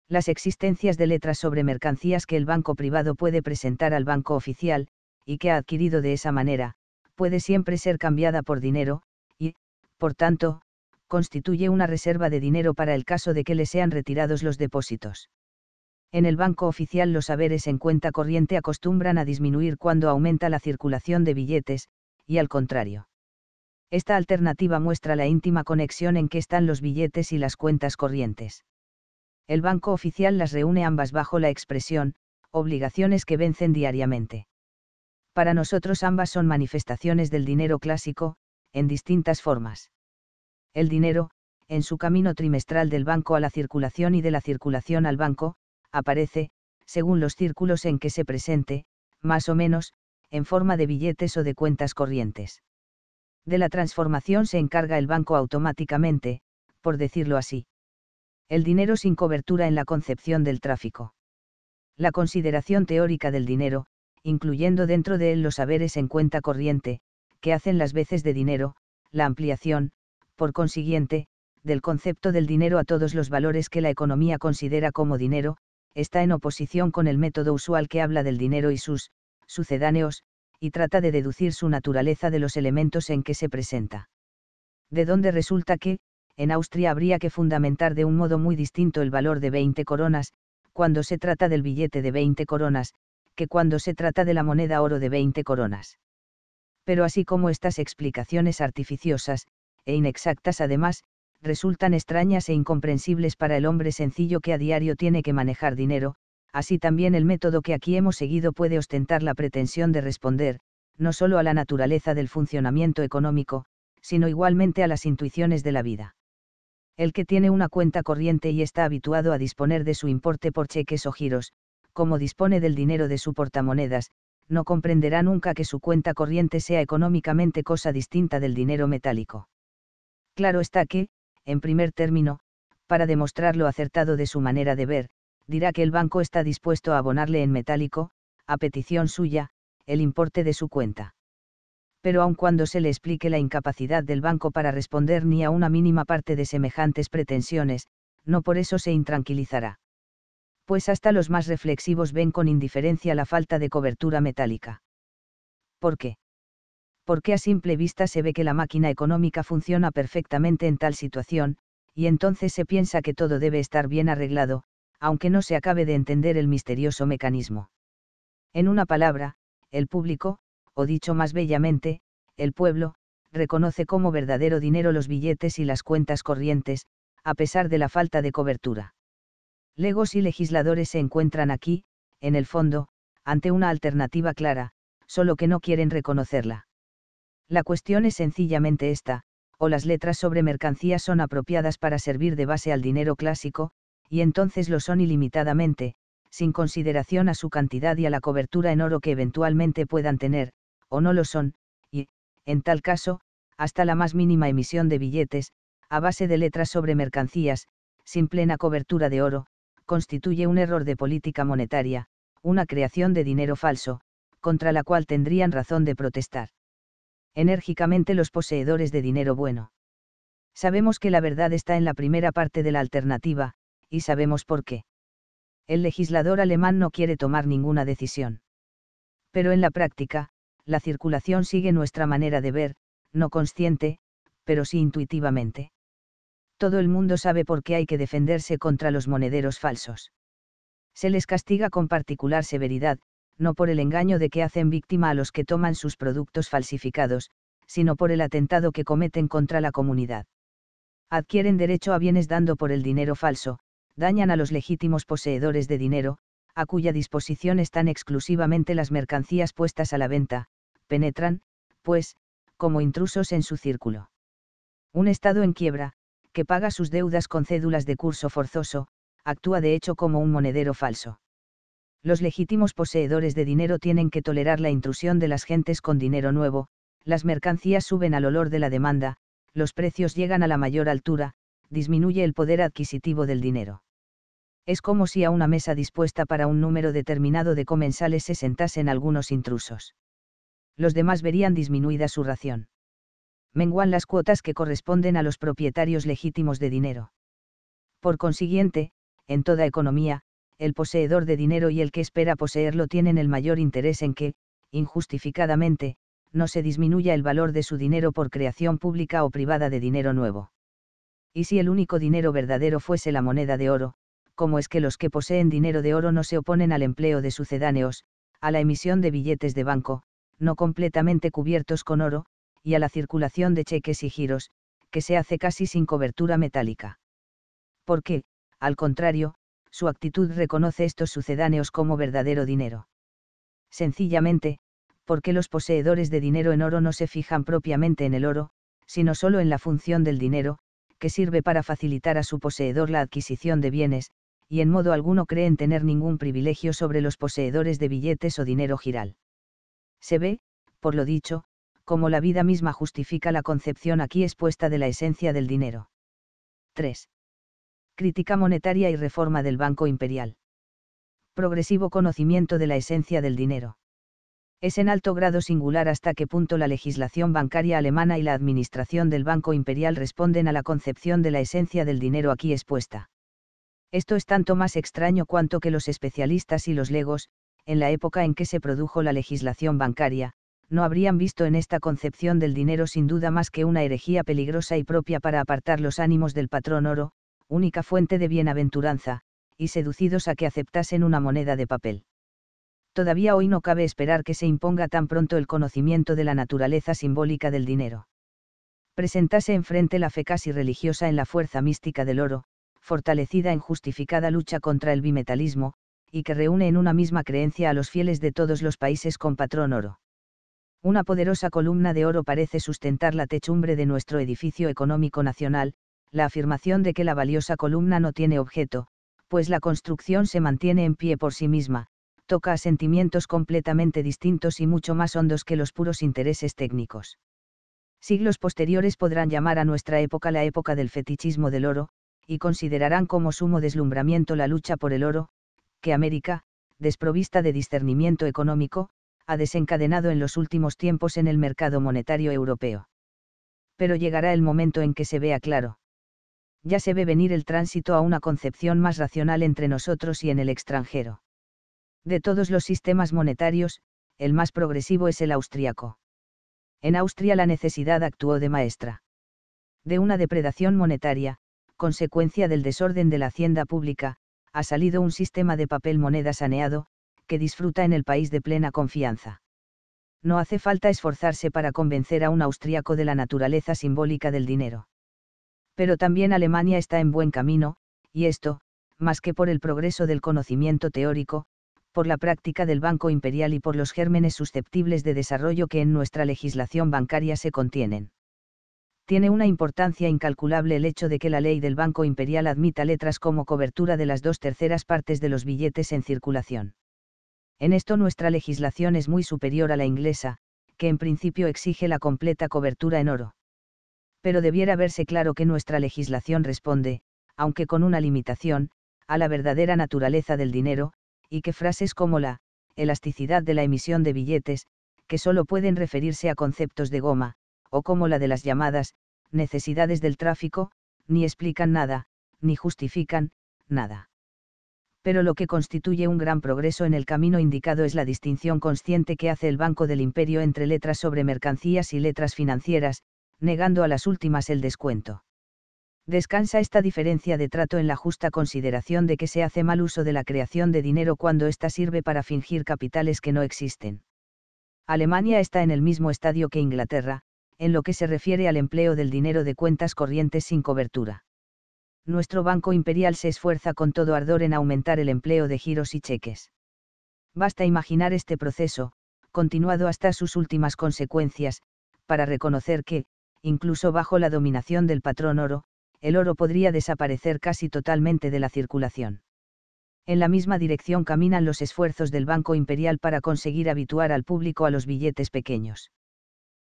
Las existencias de letras sobre mercancías que el banco privado puede presentar al banco oficial, y que ha adquirido de esa manera, puede siempre ser cambiada por dinero, y, por tanto, constituye una reserva de dinero para el caso de que le sean retirados los depósitos. En el banco oficial los haberes en cuenta corriente acostumbran a disminuir cuando aumenta la circulación de billetes, y al contrario. Esta alternativa muestra la íntima conexión en que están los billetes y las cuentas corrientes. El banco oficial las reúne ambas bajo la expresión, obligaciones que vencen diariamente para nosotros ambas son manifestaciones del dinero clásico, en distintas formas. El dinero, en su camino trimestral del banco a la circulación y de la circulación al banco, aparece, según los círculos en que se presente, más o menos, en forma de billetes o de cuentas corrientes. De la transformación se encarga el banco automáticamente, por decirlo así. El dinero sin cobertura en la concepción del tráfico. La consideración teórica del dinero, incluyendo dentro de él los haberes en cuenta corriente, que hacen las veces de dinero, la ampliación, por consiguiente, del concepto del dinero a todos los valores que la economía considera como dinero, está en oposición con el método usual que habla del dinero y sus sucedáneos, y trata de deducir su naturaleza de los elementos en que se presenta. De donde resulta que, en Austria habría que fundamentar de un modo muy distinto el valor de 20 coronas, cuando se trata del billete de 20 coronas, que cuando se trata de la moneda oro de 20 coronas. Pero así como estas explicaciones artificiosas, e inexactas además, resultan extrañas e incomprensibles para el hombre sencillo que a diario tiene que manejar dinero, así también el método que aquí hemos seguido puede ostentar la pretensión de responder, no solo a la naturaleza del funcionamiento económico, sino igualmente a las intuiciones de la vida. El que tiene una cuenta corriente y está habituado a disponer de su importe por cheques o giros, como dispone del dinero de su portamonedas, no comprenderá nunca que su cuenta corriente sea económicamente cosa distinta del dinero metálico. Claro está que, en primer término, para demostrar lo acertado de su manera de ver, dirá que el banco está dispuesto a abonarle en metálico, a petición suya, el importe de su cuenta. Pero aun cuando se le explique la incapacidad del banco para responder ni a una mínima parte de semejantes pretensiones, no por eso se intranquilizará pues hasta los más reflexivos ven con indiferencia la falta de cobertura metálica. ¿Por qué? Porque a simple vista se ve que la máquina económica funciona perfectamente en tal situación, y entonces se piensa que todo debe estar bien arreglado, aunque no se acabe de entender el misterioso mecanismo. En una palabra, el público, o dicho más bellamente, el pueblo, reconoce como verdadero dinero los billetes y las cuentas corrientes, a pesar de la falta de cobertura. Legos y legisladores se encuentran aquí, en el fondo, ante una alternativa clara, solo que no quieren reconocerla. La cuestión es sencillamente esta, o las letras sobre mercancías son apropiadas para servir de base al dinero clásico, y entonces lo son ilimitadamente, sin consideración a su cantidad y a la cobertura en oro que eventualmente puedan tener, o no lo son, y, en tal caso, hasta la más mínima emisión de billetes, a base de letras sobre mercancías, sin plena cobertura de oro, constituye un error de política monetaria, una creación de dinero falso, contra la cual tendrían razón de protestar enérgicamente los poseedores de dinero bueno. Sabemos que la verdad está en la primera parte de la alternativa, y sabemos por qué. El legislador alemán no quiere tomar ninguna decisión. Pero en la práctica, la circulación sigue nuestra manera de ver, no consciente, pero sí intuitivamente. Todo el mundo sabe por qué hay que defenderse contra los monederos falsos. Se les castiga con particular severidad, no por el engaño de que hacen víctima a los que toman sus productos falsificados, sino por el atentado que cometen contra la comunidad. Adquieren derecho a bienes dando por el dinero falso, dañan a los legítimos poseedores de dinero, a cuya disposición están exclusivamente las mercancías puestas a la venta, penetran, pues, como intrusos en su círculo. Un Estado en quiebra, que paga sus deudas con cédulas de curso forzoso, actúa de hecho como un monedero falso. Los legítimos poseedores de dinero tienen que tolerar la intrusión de las gentes con dinero nuevo, las mercancías suben al olor de la demanda, los precios llegan a la mayor altura, disminuye el poder adquisitivo del dinero. Es como si a una mesa dispuesta para un número determinado de comensales se sentasen algunos intrusos. Los demás verían disminuida su ración menguan las cuotas que corresponden a los propietarios legítimos de dinero. Por consiguiente, en toda economía, el poseedor de dinero y el que espera poseerlo tienen el mayor interés en que, injustificadamente, no se disminuya el valor de su dinero por creación pública o privada de dinero nuevo. Y si el único dinero verdadero fuese la moneda de oro, ¿cómo es que los que poseen dinero de oro no se oponen al empleo de sucedáneos, a la emisión de billetes de banco, no completamente cubiertos con oro, y a la circulación de cheques y giros, que se hace casi sin cobertura metálica. Porque, al contrario, su actitud reconoce estos sucedáneos como verdadero dinero. Sencillamente, porque los poseedores de dinero en oro no se fijan propiamente en el oro, sino solo en la función del dinero, que sirve para facilitar a su poseedor la adquisición de bienes, y en modo alguno creen tener ningún privilegio sobre los poseedores de billetes o dinero giral. Se ve, por lo dicho, como la vida misma justifica la concepción aquí expuesta de la esencia del dinero. 3. Crítica monetaria y reforma del Banco Imperial. Progresivo conocimiento de la esencia del dinero. Es en alto grado singular hasta qué punto la legislación bancaria alemana y la administración del Banco Imperial responden a la concepción de la esencia del dinero aquí expuesta. Esto es tanto más extraño cuanto que los especialistas y los legos, en la época en que se produjo la legislación bancaria, no habrían visto en esta concepción del dinero sin duda más que una herejía peligrosa y propia para apartar los ánimos del patrón oro, única fuente de bienaventuranza, y seducidos a que aceptasen una moneda de papel. Todavía hoy no cabe esperar que se imponga tan pronto el conocimiento de la naturaleza simbólica del dinero. Presentase enfrente la fe casi religiosa en la fuerza mística del oro, fortalecida en justificada lucha contra el bimetalismo, y que reúne en una misma creencia a los fieles de todos los países con patrón oro. Una poderosa columna de oro parece sustentar la techumbre de nuestro edificio económico nacional, la afirmación de que la valiosa columna no tiene objeto, pues la construcción se mantiene en pie por sí misma, toca a sentimientos completamente distintos y mucho más hondos que los puros intereses técnicos. Siglos posteriores podrán llamar a nuestra época la época del fetichismo del oro, y considerarán como sumo deslumbramiento la lucha por el oro, que América, desprovista de discernimiento económico, ha desencadenado en los últimos tiempos en el mercado monetario europeo. Pero llegará el momento en que se vea claro. Ya se ve venir el tránsito a una concepción más racional entre nosotros y en el extranjero. De todos los sistemas monetarios, el más progresivo es el austriaco. En Austria la necesidad actuó de maestra. De una depredación monetaria, consecuencia del desorden de la hacienda pública, ha salido un sistema de papel moneda saneado, que disfruta en el país de plena confianza. No hace falta esforzarse para convencer a un austriaco de la naturaleza simbólica del dinero. Pero también Alemania está en buen camino, y esto, más que por el progreso del conocimiento teórico, por la práctica del Banco Imperial y por los gérmenes susceptibles de desarrollo que en nuestra legislación bancaria se contienen. Tiene una importancia incalculable el hecho de que la ley del Banco Imperial admita letras como cobertura de las dos terceras partes de los billetes en circulación. En esto nuestra legislación es muy superior a la inglesa, que en principio exige la completa cobertura en oro. Pero debiera verse claro que nuestra legislación responde, aunque con una limitación, a la verdadera naturaleza del dinero, y que frases como la elasticidad de la emisión de billetes, que solo pueden referirse a conceptos de goma, o como la de las llamadas necesidades del tráfico, ni explican nada, ni justifican nada pero lo que constituye un gran progreso en el camino indicado es la distinción consciente que hace el Banco del Imperio entre letras sobre mercancías y letras financieras, negando a las últimas el descuento. Descansa esta diferencia de trato en la justa consideración de que se hace mal uso de la creación de dinero cuando ésta sirve para fingir capitales que no existen. Alemania está en el mismo estadio que Inglaterra, en lo que se refiere al empleo del dinero de cuentas corrientes sin cobertura nuestro Banco Imperial se esfuerza con todo ardor en aumentar el empleo de giros y cheques. Basta imaginar este proceso, continuado hasta sus últimas consecuencias, para reconocer que, incluso bajo la dominación del patrón oro, el oro podría desaparecer casi totalmente de la circulación. En la misma dirección caminan los esfuerzos del Banco Imperial para conseguir habituar al público a los billetes pequeños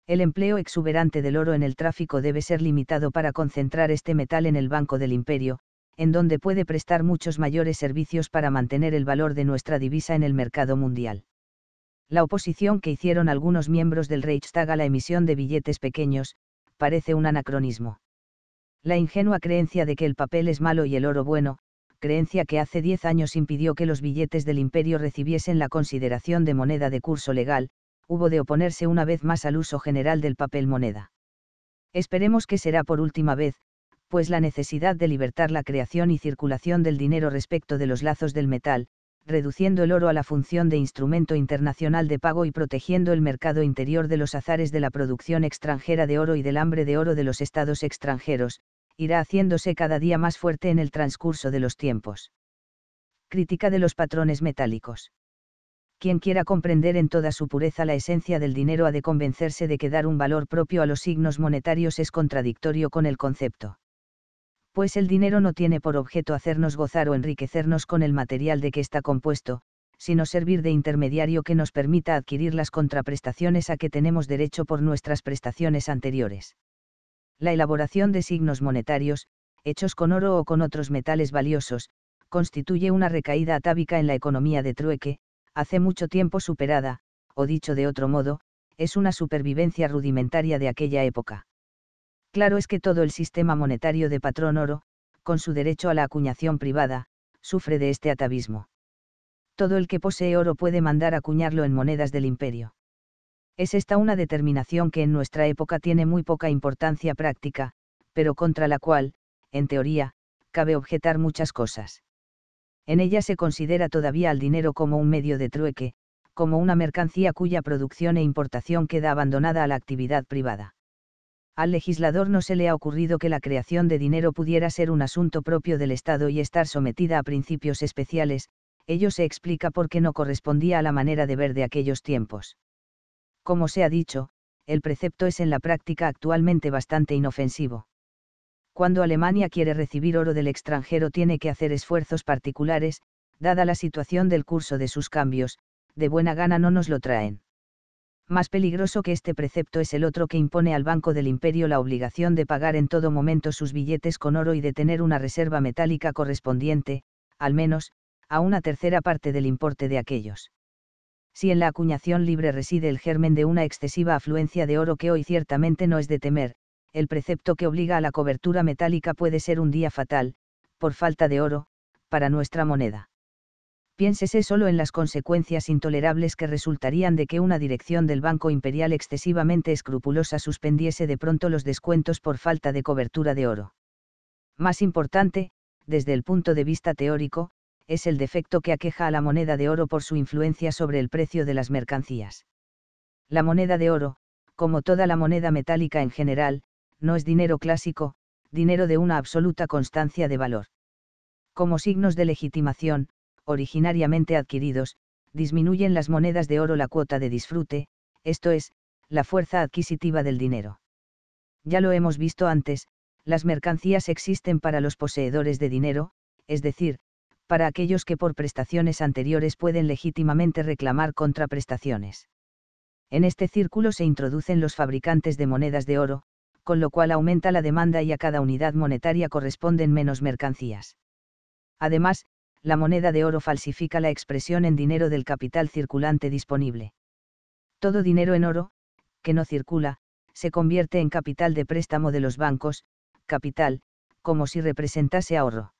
el empleo exuberante del oro en el tráfico debe ser limitado para concentrar este metal en el Banco del Imperio, en donde puede prestar muchos mayores servicios para mantener el valor de nuestra divisa en el mercado mundial. La oposición que hicieron algunos miembros del Reichstag a la emisión de billetes pequeños, parece un anacronismo. La ingenua creencia de que el papel es malo y el oro bueno, creencia que hace diez años impidió que los billetes del imperio recibiesen la consideración de moneda de curso legal, hubo de oponerse una vez más al uso general del papel moneda. Esperemos que será por última vez, pues la necesidad de libertar la creación y circulación del dinero respecto de los lazos del metal, reduciendo el oro a la función de instrumento internacional de pago y protegiendo el mercado interior de los azares de la producción extranjera de oro y del hambre de oro de los estados extranjeros, irá haciéndose cada día más fuerte en el transcurso de los tiempos. Crítica de los patrones metálicos quien quiera comprender en toda su pureza la esencia del dinero ha de convencerse de que dar un valor propio a los signos monetarios es contradictorio con el concepto. Pues el dinero no tiene por objeto hacernos gozar o enriquecernos con el material de que está compuesto, sino servir de intermediario que nos permita adquirir las contraprestaciones a que tenemos derecho por nuestras prestaciones anteriores. La elaboración de signos monetarios, hechos con oro o con otros metales valiosos, constituye una recaída atávica en la economía de trueque, hace mucho tiempo superada, o dicho de otro modo, es una supervivencia rudimentaria de aquella época. Claro es que todo el sistema monetario de patrón oro, con su derecho a la acuñación privada, sufre de este atavismo. Todo el que posee oro puede mandar acuñarlo en monedas del imperio. Es esta una determinación que en nuestra época tiene muy poca importancia práctica, pero contra la cual, en teoría, cabe objetar muchas cosas. En ella se considera todavía al dinero como un medio de trueque, como una mercancía cuya producción e importación queda abandonada a la actividad privada. Al legislador no se le ha ocurrido que la creación de dinero pudiera ser un asunto propio del Estado y estar sometida a principios especiales, ello se explica porque no correspondía a la manera de ver de aquellos tiempos. Como se ha dicho, el precepto es en la práctica actualmente bastante inofensivo cuando Alemania quiere recibir oro del extranjero tiene que hacer esfuerzos particulares, dada la situación del curso de sus cambios, de buena gana no nos lo traen. Más peligroso que este precepto es el otro que impone al Banco del Imperio la obligación de pagar en todo momento sus billetes con oro y de tener una reserva metálica correspondiente, al menos, a una tercera parte del importe de aquellos. Si en la acuñación libre reside el germen de una excesiva afluencia de oro que hoy ciertamente no es de temer, el precepto que obliga a la cobertura metálica puede ser un día fatal, por falta de oro, para nuestra moneda. Piénsese solo en las consecuencias intolerables que resultarían de que una dirección del Banco Imperial excesivamente escrupulosa suspendiese de pronto los descuentos por falta de cobertura de oro. Más importante, desde el punto de vista teórico, es el defecto que aqueja a la moneda de oro por su influencia sobre el precio de las mercancías. La moneda de oro, como toda la moneda metálica en general, no es dinero clásico, dinero de una absoluta constancia de valor. Como signos de legitimación, originariamente adquiridos, disminuyen las monedas de oro la cuota de disfrute, esto es, la fuerza adquisitiva del dinero. Ya lo hemos visto antes, las mercancías existen para los poseedores de dinero, es decir, para aquellos que por prestaciones anteriores pueden legítimamente reclamar contraprestaciones. En este círculo se introducen los fabricantes de monedas de oro, con lo cual aumenta la demanda y a cada unidad monetaria corresponden menos mercancías. Además, la moneda de oro falsifica la expresión en dinero del capital circulante disponible. Todo dinero en oro, que no circula, se convierte en capital de préstamo de los bancos, capital, como si representase ahorro.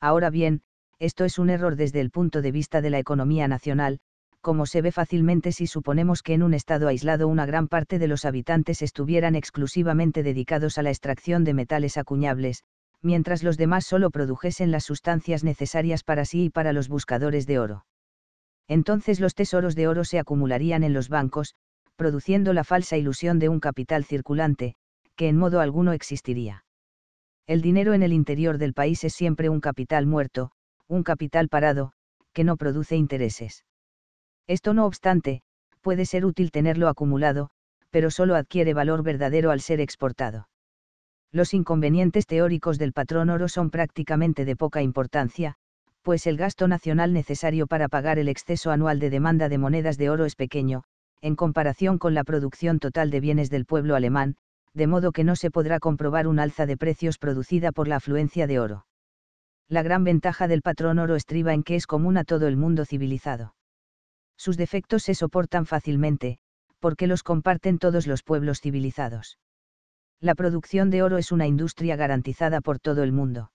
Ahora bien, esto es un error desde el punto de vista de la economía nacional, como se ve fácilmente si suponemos que en un estado aislado una gran parte de los habitantes estuvieran exclusivamente dedicados a la extracción de metales acuñables, mientras los demás solo produjesen las sustancias necesarias para sí y para los buscadores de oro. Entonces los tesoros de oro se acumularían en los bancos, produciendo la falsa ilusión de un capital circulante, que en modo alguno existiría. El dinero en el interior del país es siempre un capital muerto, un capital parado, que no produce intereses. Esto no obstante, puede ser útil tenerlo acumulado, pero solo adquiere valor verdadero al ser exportado. Los inconvenientes teóricos del patrón oro son prácticamente de poca importancia, pues el gasto nacional necesario para pagar el exceso anual de demanda de monedas de oro es pequeño, en comparación con la producción total de bienes del pueblo alemán, de modo que no se podrá comprobar un alza de precios producida por la afluencia de oro. La gran ventaja del patrón oro estriba en que es común a todo el mundo civilizado sus defectos se soportan fácilmente, porque los comparten todos los pueblos civilizados. La producción de oro es una industria garantizada por todo el mundo.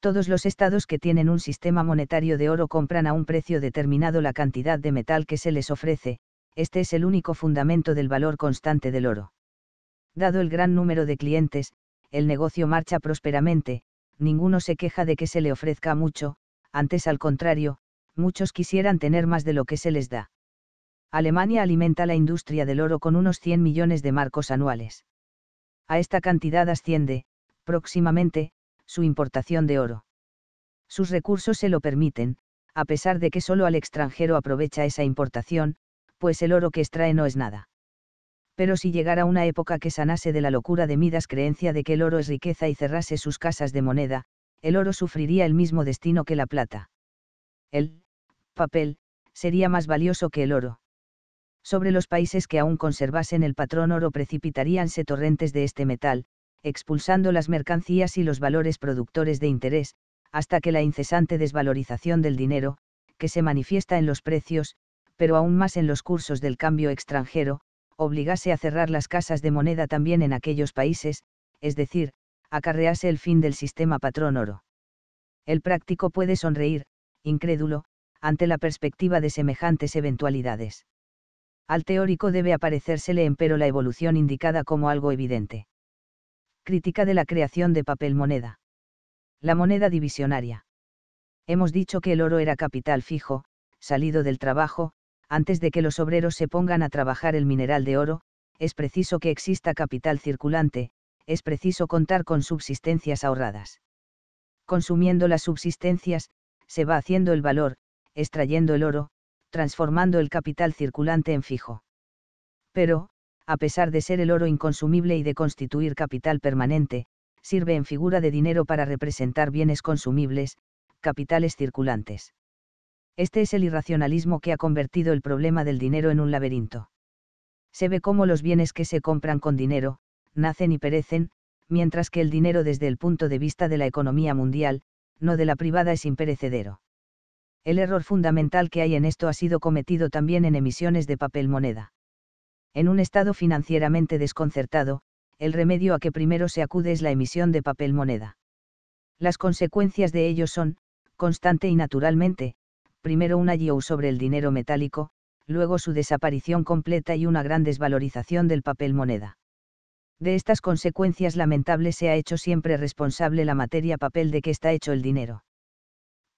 Todos los estados que tienen un sistema monetario de oro compran a un precio determinado la cantidad de metal que se les ofrece, este es el único fundamento del valor constante del oro. Dado el gran número de clientes, el negocio marcha prósperamente, ninguno se queja de que se le ofrezca mucho, antes al contrario, muchos quisieran tener más de lo que se les da. Alemania alimenta la industria del oro con unos 100 millones de marcos anuales. A esta cantidad asciende, próximamente, su importación de oro. Sus recursos se lo permiten, a pesar de que solo al extranjero aprovecha esa importación, pues el oro que extrae no es nada. Pero si llegara una época que sanase de la locura de Midas creencia de que el oro es riqueza y cerrase sus casas de moneda, el oro sufriría el mismo destino que la plata. El papel, sería más valioso que el oro. Sobre los países que aún conservasen el patrón oro precipitaríanse torrentes de este metal, expulsando las mercancías y los valores productores de interés, hasta que la incesante desvalorización del dinero, que se manifiesta en los precios, pero aún más en los cursos del cambio extranjero, obligase a cerrar las casas de moneda también en aquellos países, es decir, acarrease el fin del sistema patrón oro. El práctico puede sonreír, incrédulo, ante la perspectiva de semejantes eventualidades. Al teórico debe aparecérsele empero la evolución indicada como algo evidente. Crítica de la creación de papel moneda. La moneda divisionaria. Hemos dicho que el oro era capital fijo, salido del trabajo, antes de que los obreros se pongan a trabajar el mineral de oro, es preciso que exista capital circulante, es preciso contar con subsistencias ahorradas. Consumiendo las subsistencias, se va haciendo el valor, extrayendo el oro, transformando el capital circulante en fijo. Pero, a pesar de ser el oro inconsumible y de constituir capital permanente, sirve en figura de dinero para representar bienes consumibles, capitales circulantes. Este es el irracionalismo que ha convertido el problema del dinero en un laberinto. Se ve cómo los bienes que se compran con dinero, nacen y perecen, mientras que el dinero desde el punto de vista de la economía mundial, no de la privada es imperecedero. El error fundamental que hay en esto ha sido cometido también en emisiones de papel moneda. En un estado financieramente desconcertado, el remedio a que primero se acude es la emisión de papel moneda. Las consecuencias de ello son, constante y naturalmente, primero una agio sobre el dinero metálico, luego su desaparición completa y una gran desvalorización del papel moneda. De estas consecuencias lamentables se ha hecho siempre responsable la materia papel de que está hecho el dinero.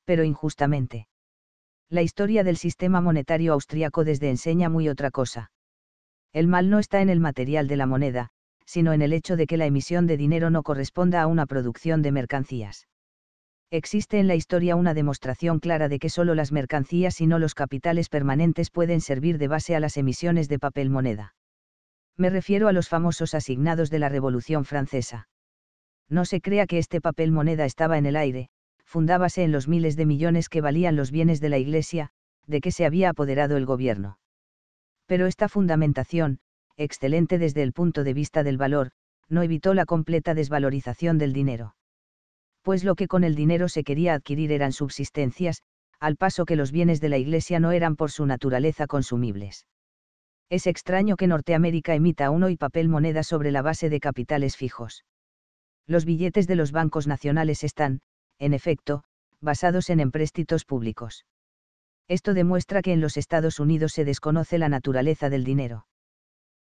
Pero injustamente la historia del sistema monetario austriaco desde enseña muy otra cosa. El mal no está en el material de la moneda, sino en el hecho de que la emisión de dinero no corresponda a una producción de mercancías. Existe en la historia una demostración clara de que solo las mercancías y no los capitales permanentes pueden servir de base a las emisiones de papel moneda. Me refiero a los famosos asignados de la Revolución Francesa. No se crea que este papel moneda estaba en el aire, fundábase en los miles de millones que valían los bienes de la Iglesia, de que se había apoderado el gobierno. Pero esta fundamentación, excelente desde el punto de vista del valor, no evitó la completa desvalorización del dinero. Pues lo que con el dinero se quería adquirir eran subsistencias, al paso que los bienes de la Iglesia no eran por su naturaleza consumibles. Es extraño que Norteamérica emita uno y papel moneda sobre la base de capitales fijos. Los billetes de los bancos nacionales están, en efecto, basados en empréstitos públicos. Esto demuestra que en los Estados Unidos se desconoce la naturaleza del dinero.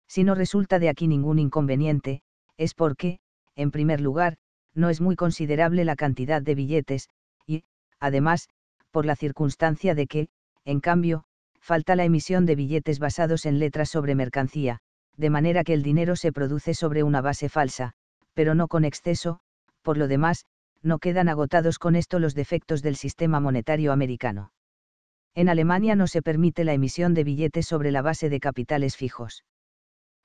Si no resulta de aquí ningún inconveniente, es porque, en primer lugar, no es muy considerable la cantidad de billetes, y, además, por la circunstancia de que, en cambio, falta la emisión de billetes basados en letras sobre mercancía, de manera que el dinero se produce sobre una base falsa, pero no con exceso, por lo demás, no quedan agotados con esto los defectos del sistema monetario americano. En Alemania no se permite la emisión de billetes sobre la base de capitales fijos.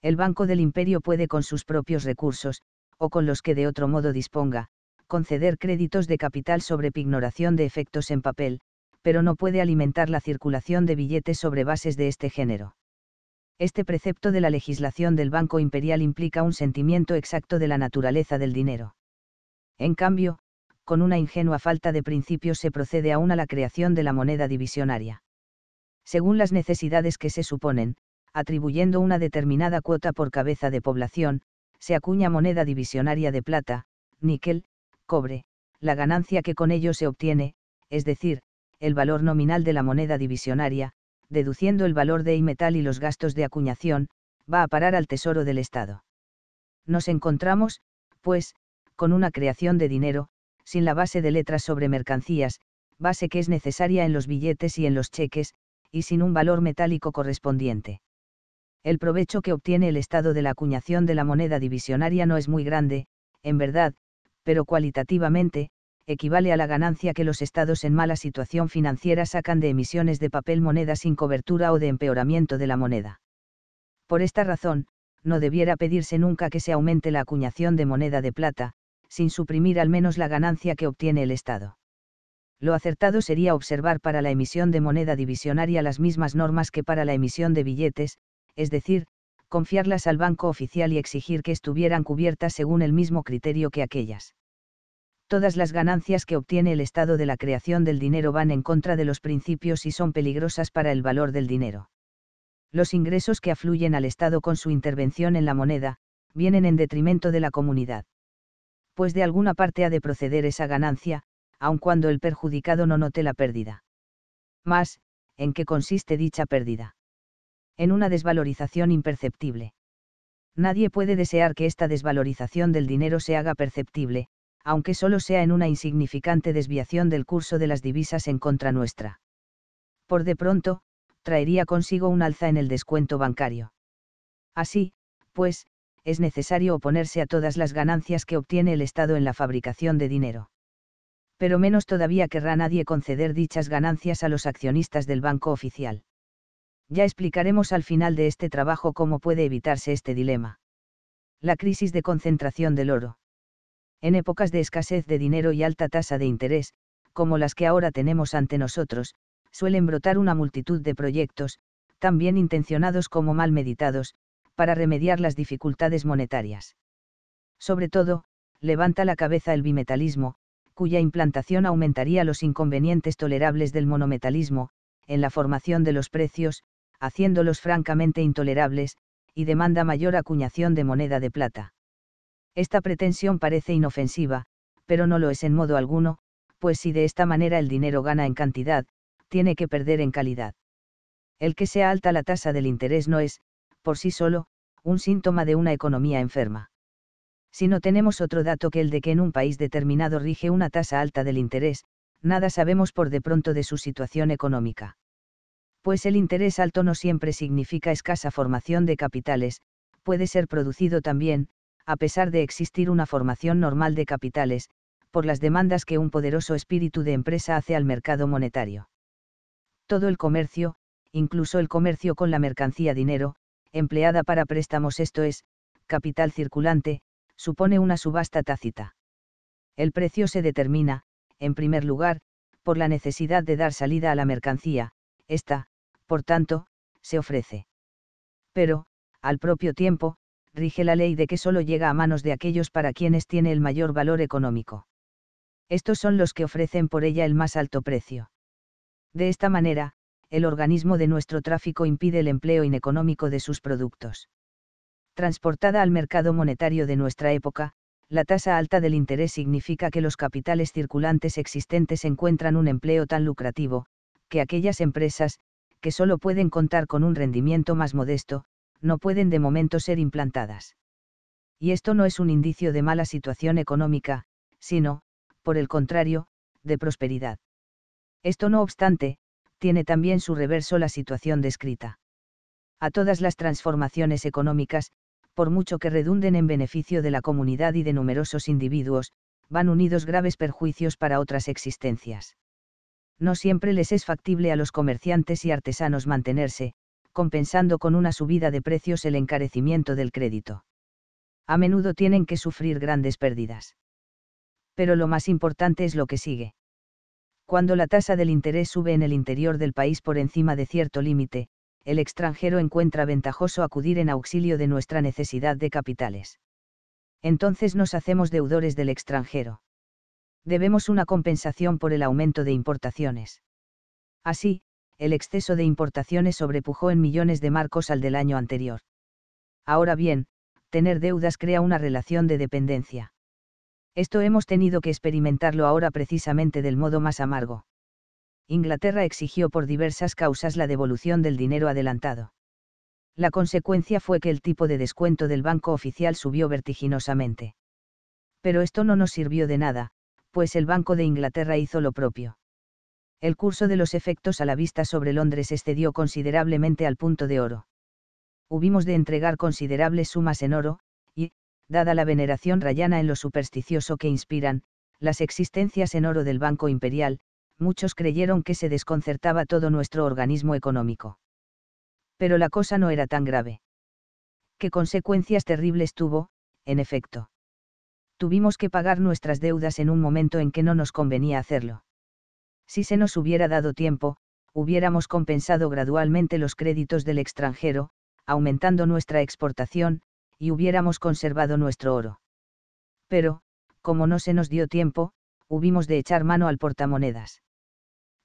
El Banco del Imperio puede con sus propios recursos, o con los que de otro modo disponga, conceder créditos de capital sobre pignoración de efectos en papel, pero no puede alimentar la circulación de billetes sobre bases de este género. Este precepto de la legislación del Banco Imperial implica un sentimiento exacto de la naturaleza del dinero. En cambio, con una ingenua falta de principios se procede aún a la creación de la moneda divisionaria. Según las necesidades que se suponen, atribuyendo una determinada cuota por cabeza de población, se acuña moneda divisionaria de plata, níquel, cobre, la ganancia que con ello se obtiene, es decir, el valor nominal de la moneda divisionaria, deduciendo el valor de i metal y los gastos de acuñación, va a parar al Tesoro del Estado. Nos encontramos, pues, con una creación de dinero, sin la base de letras sobre mercancías, base que es necesaria en los billetes y en los cheques, y sin un valor metálico correspondiente. El provecho que obtiene el Estado de la acuñación de la moneda divisionaria no es muy grande, en verdad, pero cualitativamente, equivale a la ganancia que los estados en mala situación financiera sacan de emisiones de papel moneda sin cobertura o de empeoramiento de la moneda. Por esta razón, no debiera pedirse nunca que se aumente la acuñación de moneda de plata, sin suprimir al menos la ganancia que obtiene el Estado. Lo acertado sería observar para la emisión de moneda divisionaria las mismas normas que para la emisión de billetes, es decir, confiarlas al banco oficial y exigir que estuvieran cubiertas según el mismo criterio que aquellas. Todas las ganancias que obtiene el Estado de la creación del dinero van en contra de los principios y son peligrosas para el valor del dinero. Los ingresos que afluyen al Estado con su intervención en la moneda, vienen en detrimento de la comunidad pues de alguna parte ha de proceder esa ganancia, aun cuando el perjudicado no note la pérdida. Más, ¿en qué consiste dicha pérdida? En una desvalorización imperceptible. Nadie puede desear que esta desvalorización del dinero se haga perceptible, aunque solo sea en una insignificante desviación del curso de las divisas en contra nuestra. Por de pronto, traería consigo un alza en el descuento bancario. Así, pues, es necesario oponerse a todas las ganancias que obtiene el Estado en la fabricación de dinero. Pero menos todavía querrá nadie conceder dichas ganancias a los accionistas del banco oficial. Ya explicaremos al final de este trabajo cómo puede evitarse este dilema. La crisis de concentración del oro. En épocas de escasez de dinero y alta tasa de interés, como las que ahora tenemos ante nosotros, suelen brotar una multitud de proyectos, tan bien intencionados como mal meditados, para remediar las dificultades monetarias. Sobre todo, levanta la cabeza el bimetalismo, cuya implantación aumentaría los inconvenientes tolerables del monometalismo, en la formación de los precios, haciéndolos francamente intolerables, y demanda mayor acuñación de moneda de plata. Esta pretensión parece inofensiva, pero no lo es en modo alguno, pues si de esta manera el dinero gana en cantidad, tiene que perder en calidad. El que sea alta la tasa del interés no es, por sí solo, un síntoma de una economía enferma. Si no tenemos otro dato que el de que en un país determinado rige una tasa alta del interés, nada sabemos por de pronto de su situación económica. Pues el interés alto no siempre significa escasa formación de capitales, puede ser producido también, a pesar de existir una formación normal de capitales, por las demandas que un poderoso espíritu de empresa hace al mercado monetario. Todo el comercio, incluso el comercio con la mercancía dinero, empleada para préstamos esto es, capital circulante, supone una subasta tácita. El precio se determina, en primer lugar, por la necesidad de dar salida a la mercancía, esta, por tanto, se ofrece. Pero, al propio tiempo, rige la ley de que solo llega a manos de aquellos para quienes tiene el mayor valor económico. Estos son los que ofrecen por ella el más alto precio. De esta manera, el organismo de nuestro tráfico impide el empleo ineconómico de sus productos. Transportada al mercado monetario de nuestra época, la tasa alta del interés significa que los capitales circulantes existentes encuentran un empleo tan lucrativo, que aquellas empresas, que solo pueden contar con un rendimiento más modesto, no pueden de momento ser implantadas. Y esto no es un indicio de mala situación económica, sino, por el contrario, de prosperidad. Esto no obstante, tiene también su reverso la situación descrita. A todas las transformaciones económicas, por mucho que redunden en beneficio de la comunidad y de numerosos individuos, van unidos graves perjuicios para otras existencias. No siempre les es factible a los comerciantes y artesanos mantenerse, compensando con una subida de precios el encarecimiento del crédito. A menudo tienen que sufrir grandes pérdidas. Pero lo más importante es lo que sigue. Cuando la tasa del interés sube en el interior del país por encima de cierto límite, el extranjero encuentra ventajoso acudir en auxilio de nuestra necesidad de capitales. Entonces nos hacemos deudores del extranjero. Debemos una compensación por el aumento de importaciones. Así, el exceso de importaciones sobrepujó en millones de marcos al del año anterior. Ahora bien, tener deudas crea una relación de dependencia. Esto hemos tenido que experimentarlo ahora precisamente del modo más amargo. Inglaterra exigió por diversas causas la devolución del dinero adelantado. La consecuencia fue que el tipo de descuento del banco oficial subió vertiginosamente. Pero esto no nos sirvió de nada, pues el Banco de Inglaterra hizo lo propio. El curso de los efectos a la vista sobre Londres excedió considerablemente al punto de oro. Hubimos de entregar considerables sumas en oro, dada la veneración rayana en lo supersticioso que inspiran, las existencias en oro del Banco Imperial, muchos creyeron que se desconcertaba todo nuestro organismo económico. Pero la cosa no era tan grave. ¿Qué consecuencias terribles tuvo, en efecto? Tuvimos que pagar nuestras deudas en un momento en que no nos convenía hacerlo. Si se nos hubiera dado tiempo, hubiéramos compensado gradualmente los créditos del extranjero, aumentando nuestra exportación, y hubiéramos conservado nuestro oro. Pero, como no se nos dio tiempo, hubimos de echar mano al portamonedas.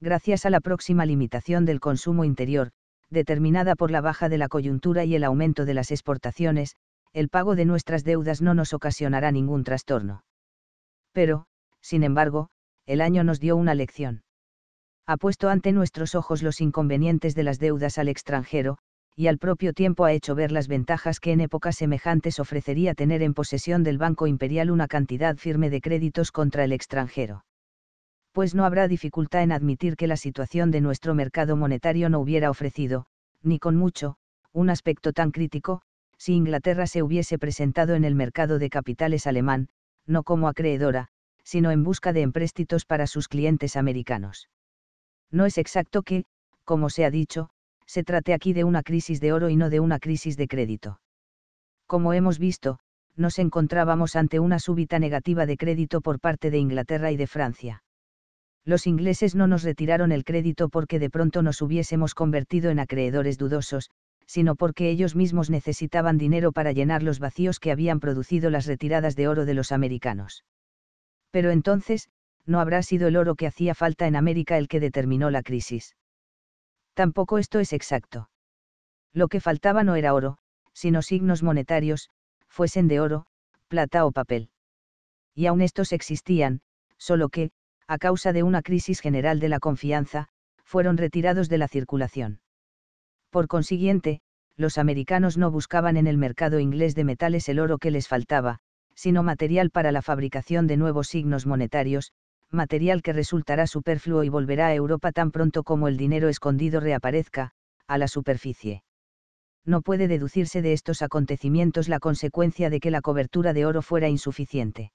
Gracias a la próxima limitación del consumo interior, determinada por la baja de la coyuntura y el aumento de las exportaciones, el pago de nuestras deudas no nos ocasionará ningún trastorno. Pero, sin embargo, el año nos dio una lección. Ha puesto ante nuestros ojos los inconvenientes de las deudas al extranjero, y al propio tiempo ha hecho ver las ventajas que en épocas semejantes ofrecería tener en posesión del Banco Imperial una cantidad firme de créditos contra el extranjero. Pues no habrá dificultad en admitir que la situación de nuestro mercado monetario no hubiera ofrecido, ni con mucho, un aspecto tan crítico, si Inglaterra se hubiese presentado en el mercado de capitales alemán, no como acreedora, sino en busca de empréstitos para sus clientes americanos. No es exacto que, como se ha dicho, se trate aquí de una crisis de oro y no de una crisis de crédito. Como hemos visto, nos encontrábamos ante una súbita negativa de crédito por parte de Inglaterra y de Francia. Los ingleses no nos retiraron el crédito porque de pronto nos hubiésemos convertido en acreedores dudosos, sino porque ellos mismos necesitaban dinero para llenar los vacíos que habían producido las retiradas de oro de los americanos. Pero entonces, no habrá sido el oro que hacía falta en América el que determinó la crisis. Tampoco esto es exacto. Lo que faltaba no era oro, sino signos monetarios, fuesen de oro, plata o papel. Y aún estos existían, solo que, a causa de una crisis general de la confianza, fueron retirados de la circulación. Por consiguiente, los americanos no buscaban en el mercado inglés de metales el oro que les faltaba, sino material para la fabricación de nuevos signos monetarios, material que resultará superfluo y volverá a Europa tan pronto como el dinero escondido reaparezca, a la superficie. No puede deducirse de estos acontecimientos la consecuencia de que la cobertura de oro fuera insuficiente.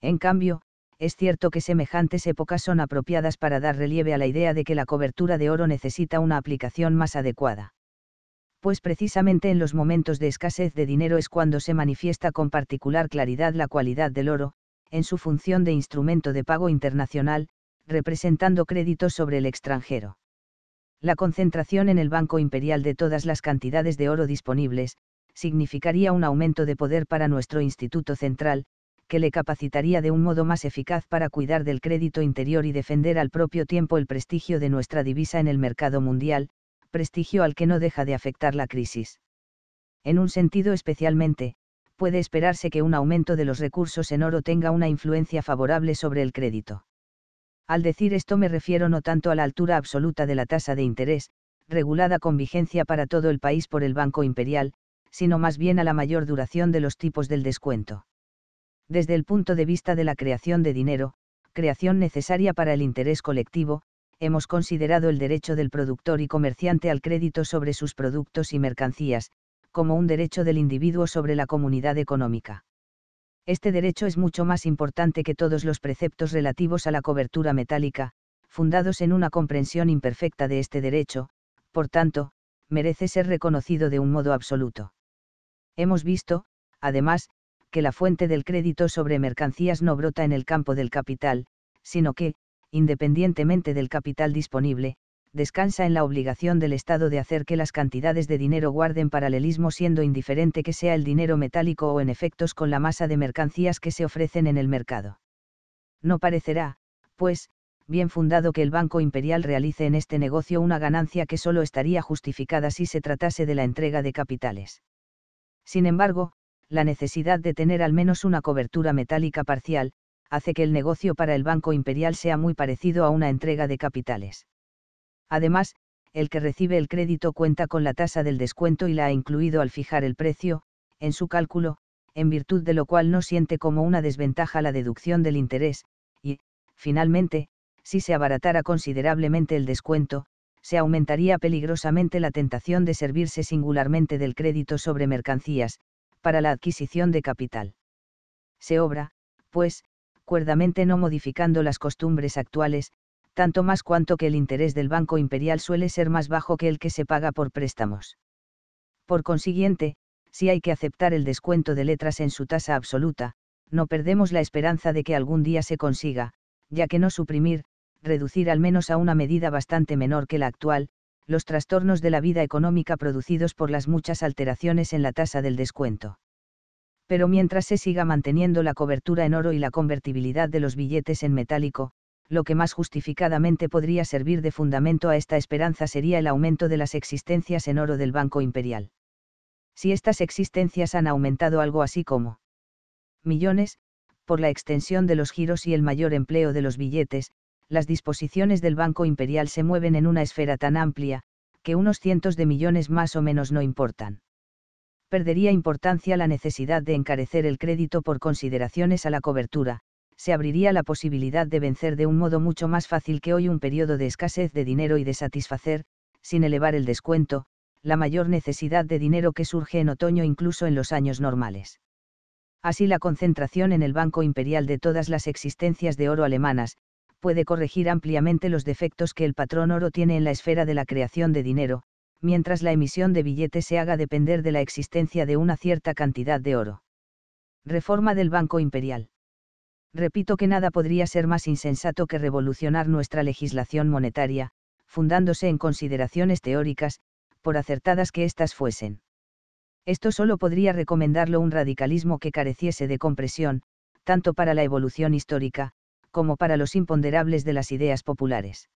En cambio, es cierto que semejantes épocas son apropiadas para dar relieve a la idea de que la cobertura de oro necesita una aplicación más adecuada. Pues precisamente en los momentos de escasez de dinero es cuando se manifiesta con particular claridad la cualidad del oro, en su función de instrumento de pago internacional, representando créditos sobre el extranjero. La concentración en el Banco Imperial de todas las cantidades de oro disponibles, significaría un aumento de poder para nuestro Instituto Central, que le capacitaría de un modo más eficaz para cuidar del crédito interior y defender al propio tiempo el prestigio de nuestra divisa en el mercado mundial, prestigio al que no deja de afectar la crisis. En un sentido especialmente, puede esperarse que un aumento de los recursos en oro tenga una influencia favorable sobre el crédito. Al decir esto me refiero no tanto a la altura absoluta de la tasa de interés, regulada con vigencia para todo el país por el Banco Imperial, sino más bien a la mayor duración de los tipos del descuento. Desde el punto de vista de la creación de dinero, creación necesaria para el interés colectivo, hemos considerado el derecho del productor y comerciante al crédito sobre sus productos y mercancías, como un derecho del individuo sobre la comunidad económica. Este derecho es mucho más importante que todos los preceptos relativos a la cobertura metálica, fundados en una comprensión imperfecta de este derecho, por tanto, merece ser reconocido de un modo absoluto. Hemos visto, además, que la fuente del crédito sobre mercancías no brota en el campo del capital, sino que, independientemente del capital disponible, descansa en la obligación del Estado de hacer que las cantidades de dinero guarden paralelismo siendo indiferente que sea el dinero metálico o en efectos con la masa de mercancías que se ofrecen en el mercado. No parecerá, pues, bien fundado que el Banco Imperial realice en este negocio una ganancia que solo estaría justificada si se tratase de la entrega de capitales. Sin embargo, la necesidad de tener al menos una cobertura metálica parcial, hace que el negocio para el Banco Imperial sea muy parecido a una entrega de capitales. Además, el que recibe el crédito cuenta con la tasa del descuento y la ha incluido al fijar el precio, en su cálculo, en virtud de lo cual no siente como una desventaja la deducción del interés, y, finalmente, si se abaratara considerablemente el descuento, se aumentaría peligrosamente la tentación de servirse singularmente del crédito sobre mercancías, para la adquisición de capital. Se obra, pues, cuerdamente no modificando las costumbres actuales, tanto más cuanto que el interés del Banco Imperial suele ser más bajo que el que se paga por préstamos. Por consiguiente, si hay que aceptar el descuento de letras en su tasa absoluta, no perdemos la esperanza de que algún día se consiga, ya que no suprimir, reducir al menos a una medida bastante menor que la actual, los trastornos de la vida económica producidos por las muchas alteraciones en la tasa del descuento. Pero mientras se siga manteniendo la cobertura en oro y la convertibilidad de los billetes en metálico, lo que más justificadamente podría servir de fundamento a esta esperanza sería el aumento de las existencias en oro del Banco Imperial. Si estas existencias han aumentado algo así como millones, por la extensión de los giros y el mayor empleo de los billetes, las disposiciones del Banco Imperial se mueven en una esfera tan amplia, que unos cientos de millones más o menos no importan. Perdería importancia la necesidad de encarecer el crédito por consideraciones a la cobertura, se abriría la posibilidad de vencer de un modo mucho más fácil que hoy un periodo de escasez de dinero y de satisfacer, sin elevar el descuento, la mayor necesidad de dinero que surge en otoño incluso en los años normales. Así la concentración en el Banco Imperial de todas las existencias de oro alemanas, puede corregir ampliamente los defectos que el patrón oro tiene en la esfera de la creación de dinero, mientras la emisión de billetes se haga depender de la existencia de una cierta cantidad de oro. Reforma del Banco Imperial. Repito que nada podría ser más insensato que revolucionar nuestra legislación monetaria, fundándose en consideraciones teóricas, por acertadas que éstas fuesen. Esto solo podría recomendarlo un radicalismo que careciese de compresión, tanto para la evolución histórica, como para los imponderables de las ideas populares.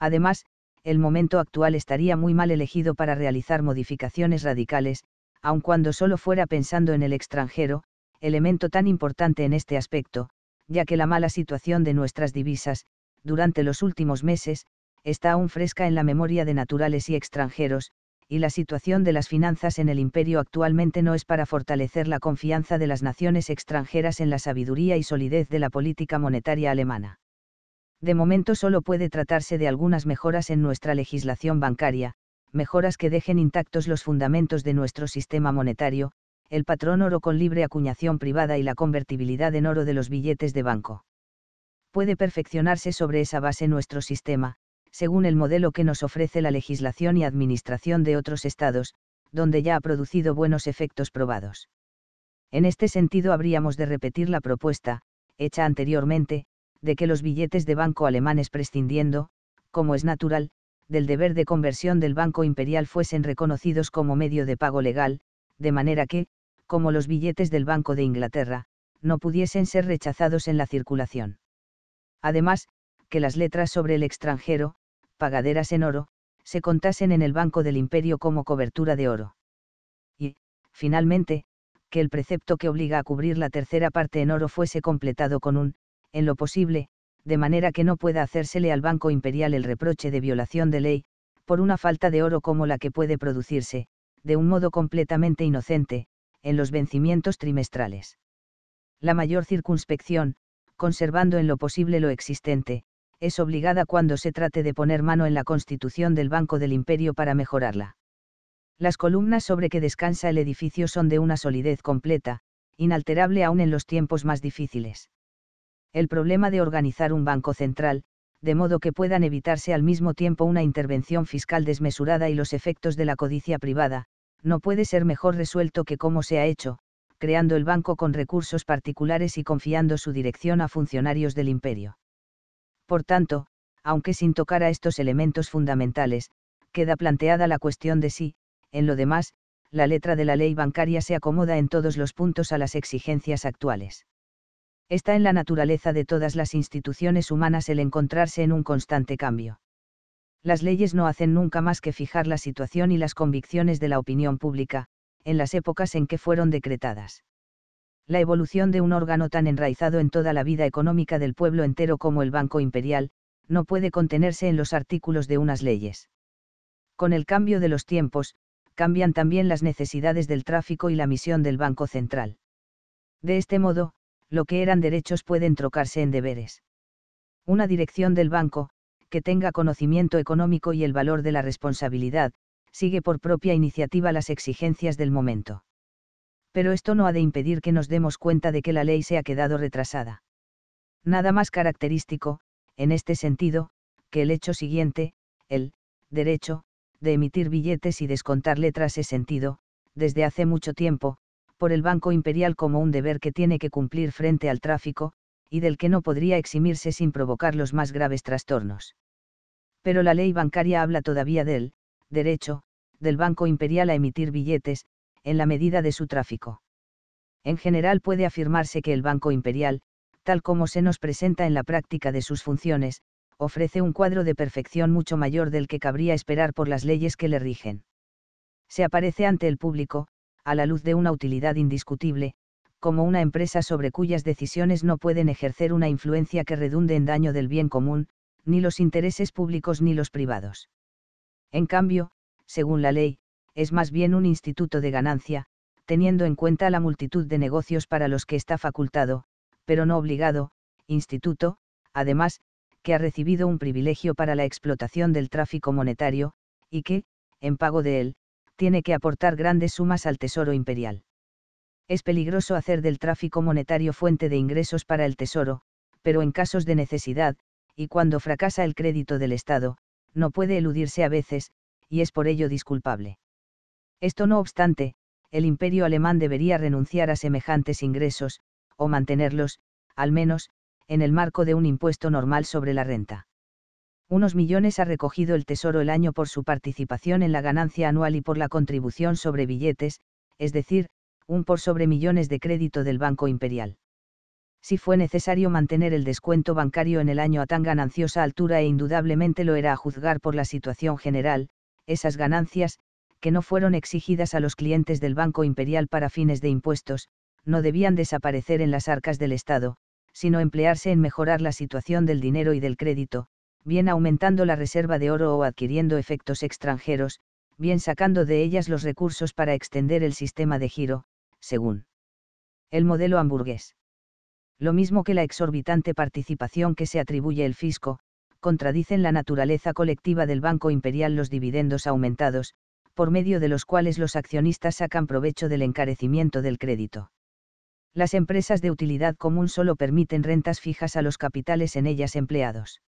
Además, el momento actual estaría muy mal elegido para realizar modificaciones radicales, aun cuando solo fuera pensando en el extranjero, elemento tan importante en este aspecto, ya que la mala situación de nuestras divisas, durante los últimos meses, está aún fresca en la memoria de naturales y extranjeros, y la situación de las finanzas en el imperio actualmente no es para fortalecer la confianza de las naciones extranjeras en la sabiduría y solidez de la política monetaria alemana. De momento solo puede tratarse de algunas mejoras en nuestra legislación bancaria, mejoras que dejen intactos los fundamentos de nuestro sistema monetario, el patrón oro con libre acuñación privada y la convertibilidad en oro de los billetes de banco. Puede perfeccionarse sobre esa base nuestro sistema, según el modelo que nos ofrece la legislación y administración de otros estados, donde ya ha producido buenos efectos probados. En este sentido habríamos de repetir la propuesta, hecha anteriormente, de que los billetes de banco alemanes prescindiendo, como es natural, del deber de conversión del Banco Imperial fuesen reconocidos como medio de pago legal, de manera que, como los billetes del Banco de Inglaterra, no pudiesen ser rechazados en la circulación. Además, que las letras sobre el extranjero, pagaderas en oro, se contasen en el Banco del Imperio como cobertura de oro. Y, finalmente, que el precepto que obliga a cubrir la tercera parte en oro fuese completado con un, en lo posible, de manera que no pueda hacérsele al Banco Imperial el reproche de violación de ley, por una falta de oro como la que puede producirse, de un modo completamente inocente, en los vencimientos trimestrales. La mayor circunspección, conservando en lo posible lo existente, es obligada cuando se trate de poner mano en la constitución del Banco del Imperio para mejorarla. Las columnas sobre que descansa el edificio son de una solidez completa, inalterable aún en los tiempos más difíciles. El problema de organizar un banco central, de modo que puedan evitarse al mismo tiempo una intervención fiscal desmesurada y los efectos de la codicia privada, no puede ser mejor resuelto que como se ha hecho, creando el banco con recursos particulares y confiando su dirección a funcionarios del imperio. Por tanto, aunque sin tocar a estos elementos fundamentales, queda planteada la cuestión de si, en lo demás, la letra de la ley bancaria se acomoda en todos los puntos a las exigencias actuales. Está en la naturaleza de todas las instituciones humanas el encontrarse en un constante cambio las leyes no hacen nunca más que fijar la situación y las convicciones de la opinión pública, en las épocas en que fueron decretadas. La evolución de un órgano tan enraizado en toda la vida económica del pueblo entero como el Banco Imperial, no puede contenerse en los artículos de unas leyes. Con el cambio de los tiempos, cambian también las necesidades del tráfico y la misión del Banco Central. De este modo, lo que eran derechos pueden trocarse en deberes. Una dirección del banco, que tenga conocimiento económico y el valor de la responsabilidad, sigue por propia iniciativa las exigencias del momento. Pero esto no ha de impedir que nos demos cuenta de que la ley se ha quedado retrasada. Nada más característico, en este sentido, que el hecho siguiente, el derecho, de emitir billetes y descontar letras es sentido, desde hace mucho tiempo, por el Banco Imperial como un deber que tiene que cumplir frente al tráfico, y del que no podría eximirse sin provocar los más graves trastornos. Pero la ley bancaria habla todavía del derecho del Banco Imperial a emitir billetes, en la medida de su tráfico. En general puede afirmarse que el Banco Imperial, tal como se nos presenta en la práctica de sus funciones, ofrece un cuadro de perfección mucho mayor del que cabría esperar por las leyes que le rigen. Se aparece ante el público, a la luz de una utilidad indiscutible, como una empresa sobre cuyas decisiones no pueden ejercer una influencia que redunde en daño del bien común, ni los intereses públicos ni los privados. En cambio, según la ley, es más bien un instituto de ganancia, teniendo en cuenta la multitud de negocios para los que está facultado, pero no obligado, instituto, además, que ha recibido un privilegio para la explotación del tráfico monetario, y que, en pago de él, tiene que aportar grandes sumas al tesoro imperial. Es peligroso hacer del tráfico monetario fuente de ingresos para el Tesoro, pero en casos de necesidad, y cuando fracasa el crédito del Estado, no puede eludirse a veces, y es por ello disculpable. Esto no obstante, el imperio alemán debería renunciar a semejantes ingresos, o mantenerlos, al menos, en el marco de un impuesto normal sobre la renta. Unos millones ha recogido el Tesoro el año por su participación en la ganancia anual y por la contribución sobre billetes, es decir, un por sobre millones de crédito del Banco Imperial. Si fue necesario mantener el descuento bancario en el año a tan gananciosa altura e indudablemente lo era a juzgar por la situación general, esas ganancias, que no fueron exigidas a los clientes del Banco Imperial para fines de impuestos, no debían desaparecer en las arcas del Estado, sino emplearse en mejorar la situación del dinero y del crédito, bien aumentando la reserva de oro o adquiriendo efectos extranjeros, bien sacando de ellas los recursos para extender el sistema de giro, según el modelo hamburgués. Lo mismo que la exorbitante participación que se atribuye el fisco, contradicen la naturaleza colectiva del Banco Imperial los dividendos aumentados, por medio de los cuales los accionistas sacan provecho del encarecimiento del crédito. Las empresas de utilidad común solo permiten rentas fijas a los capitales en ellas empleados.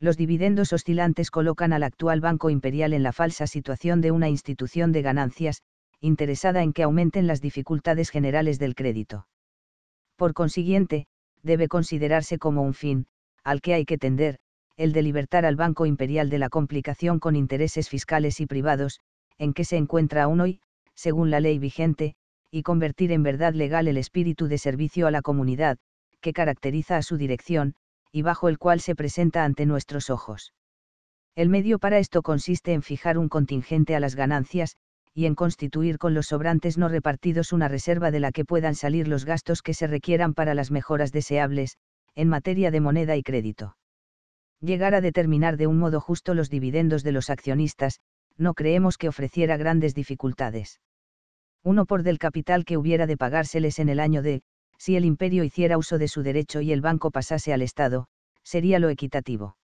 Los dividendos oscilantes colocan al actual Banco Imperial en la falsa situación de una institución de ganancias, interesada en que aumenten las dificultades generales del crédito. Por consiguiente, debe considerarse como un fin, al que hay que tender, el de libertar al Banco Imperial de la complicación con intereses fiscales y privados, en que se encuentra aún hoy, según la ley vigente, y convertir en verdad legal el espíritu de servicio a la comunidad, que caracteriza a su dirección, y bajo el cual se presenta ante nuestros ojos. El medio para esto consiste en fijar un contingente a las ganancias, y en constituir con los sobrantes no repartidos una reserva de la que puedan salir los gastos que se requieran para las mejoras deseables, en materia de moneda y crédito. Llegar a determinar de un modo justo los dividendos de los accionistas, no creemos que ofreciera grandes dificultades. Uno por del capital que hubiera de pagárseles en el año de, si el imperio hiciera uso de su derecho y el banco pasase al Estado, sería lo equitativo.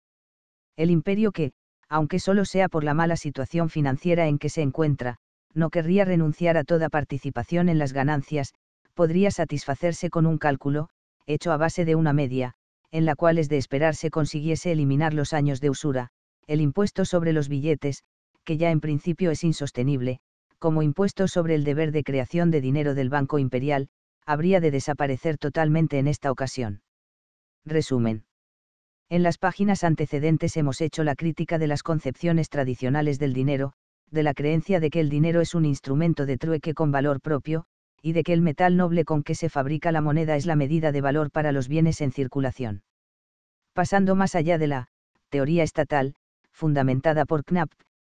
El imperio que, aunque solo sea por la mala situación financiera en que se encuentra, no querría renunciar a toda participación en las ganancias, podría satisfacerse con un cálculo, hecho a base de una media, en la cual es de esperar se consiguiese eliminar los años de usura, el impuesto sobre los billetes, que ya en principio es insostenible, como impuesto sobre el deber de creación de dinero del Banco Imperial, habría de desaparecer totalmente en esta ocasión. Resumen. En las páginas antecedentes hemos hecho la crítica de las concepciones tradicionales del dinero, de la creencia de que el dinero es un instrumento de trueque con valor propio, y de que el metal noble con que se fabrica la moneda es la medida de valor para los bienes en circulación. Pasando más allá de la teoría estatal, fundamentada por Knapp,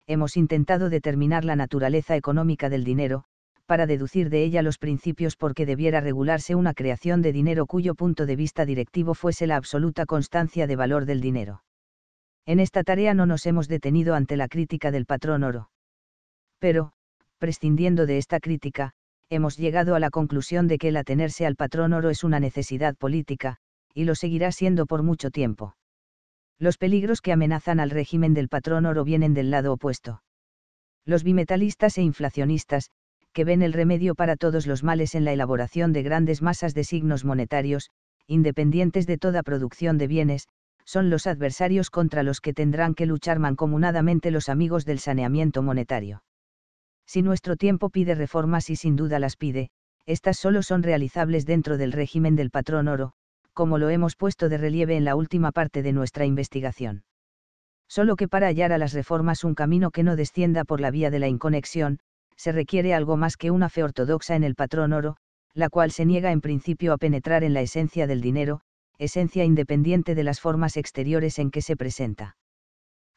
hemos intentado determinar la naturaleza económica del dinero, para deducir de ella los principios por que debiera regularse una creación de dinero cuyo punto de vista directivo fuese la absoluta constancia de valor del dinero. En esta tarea no nos hemos detenido ante la crítica del patrón oro pero, prescindiendo de esta crítica, hemos llegado a la conclusión de que el atenerse al patrón oro es una necesidad política, y lo seguirá siendo por mucho tiempo. Los peligros que amenazan al régimen del patrón oro vienen del lado opuesto. Los bimetalistas e inflacionistas, que ven el remedio para todos los males en la elaboración de grandes masas de signos monetarios, independientes de toda producción de bienes, son los adversarios contra los que tendrán que luchar mancomunadamente los amigos del saneamiento monetario. Si nuestro tiempo pide reformas y sin duda las pide, estas solo son realizables dentro del régimen del patrón oro, como lo hemos puesto de relieve en la última parte de nuestra investigación. Solo que para hallar a las reformas un camino que no descienda por la vía de la inconexión, se requiere algo más que una fe ortodoxa en el patrón oro, la cual se niega en principio a penetrar en la esencia del dinero, esencia independiente de las formas exteriores en que se presenta.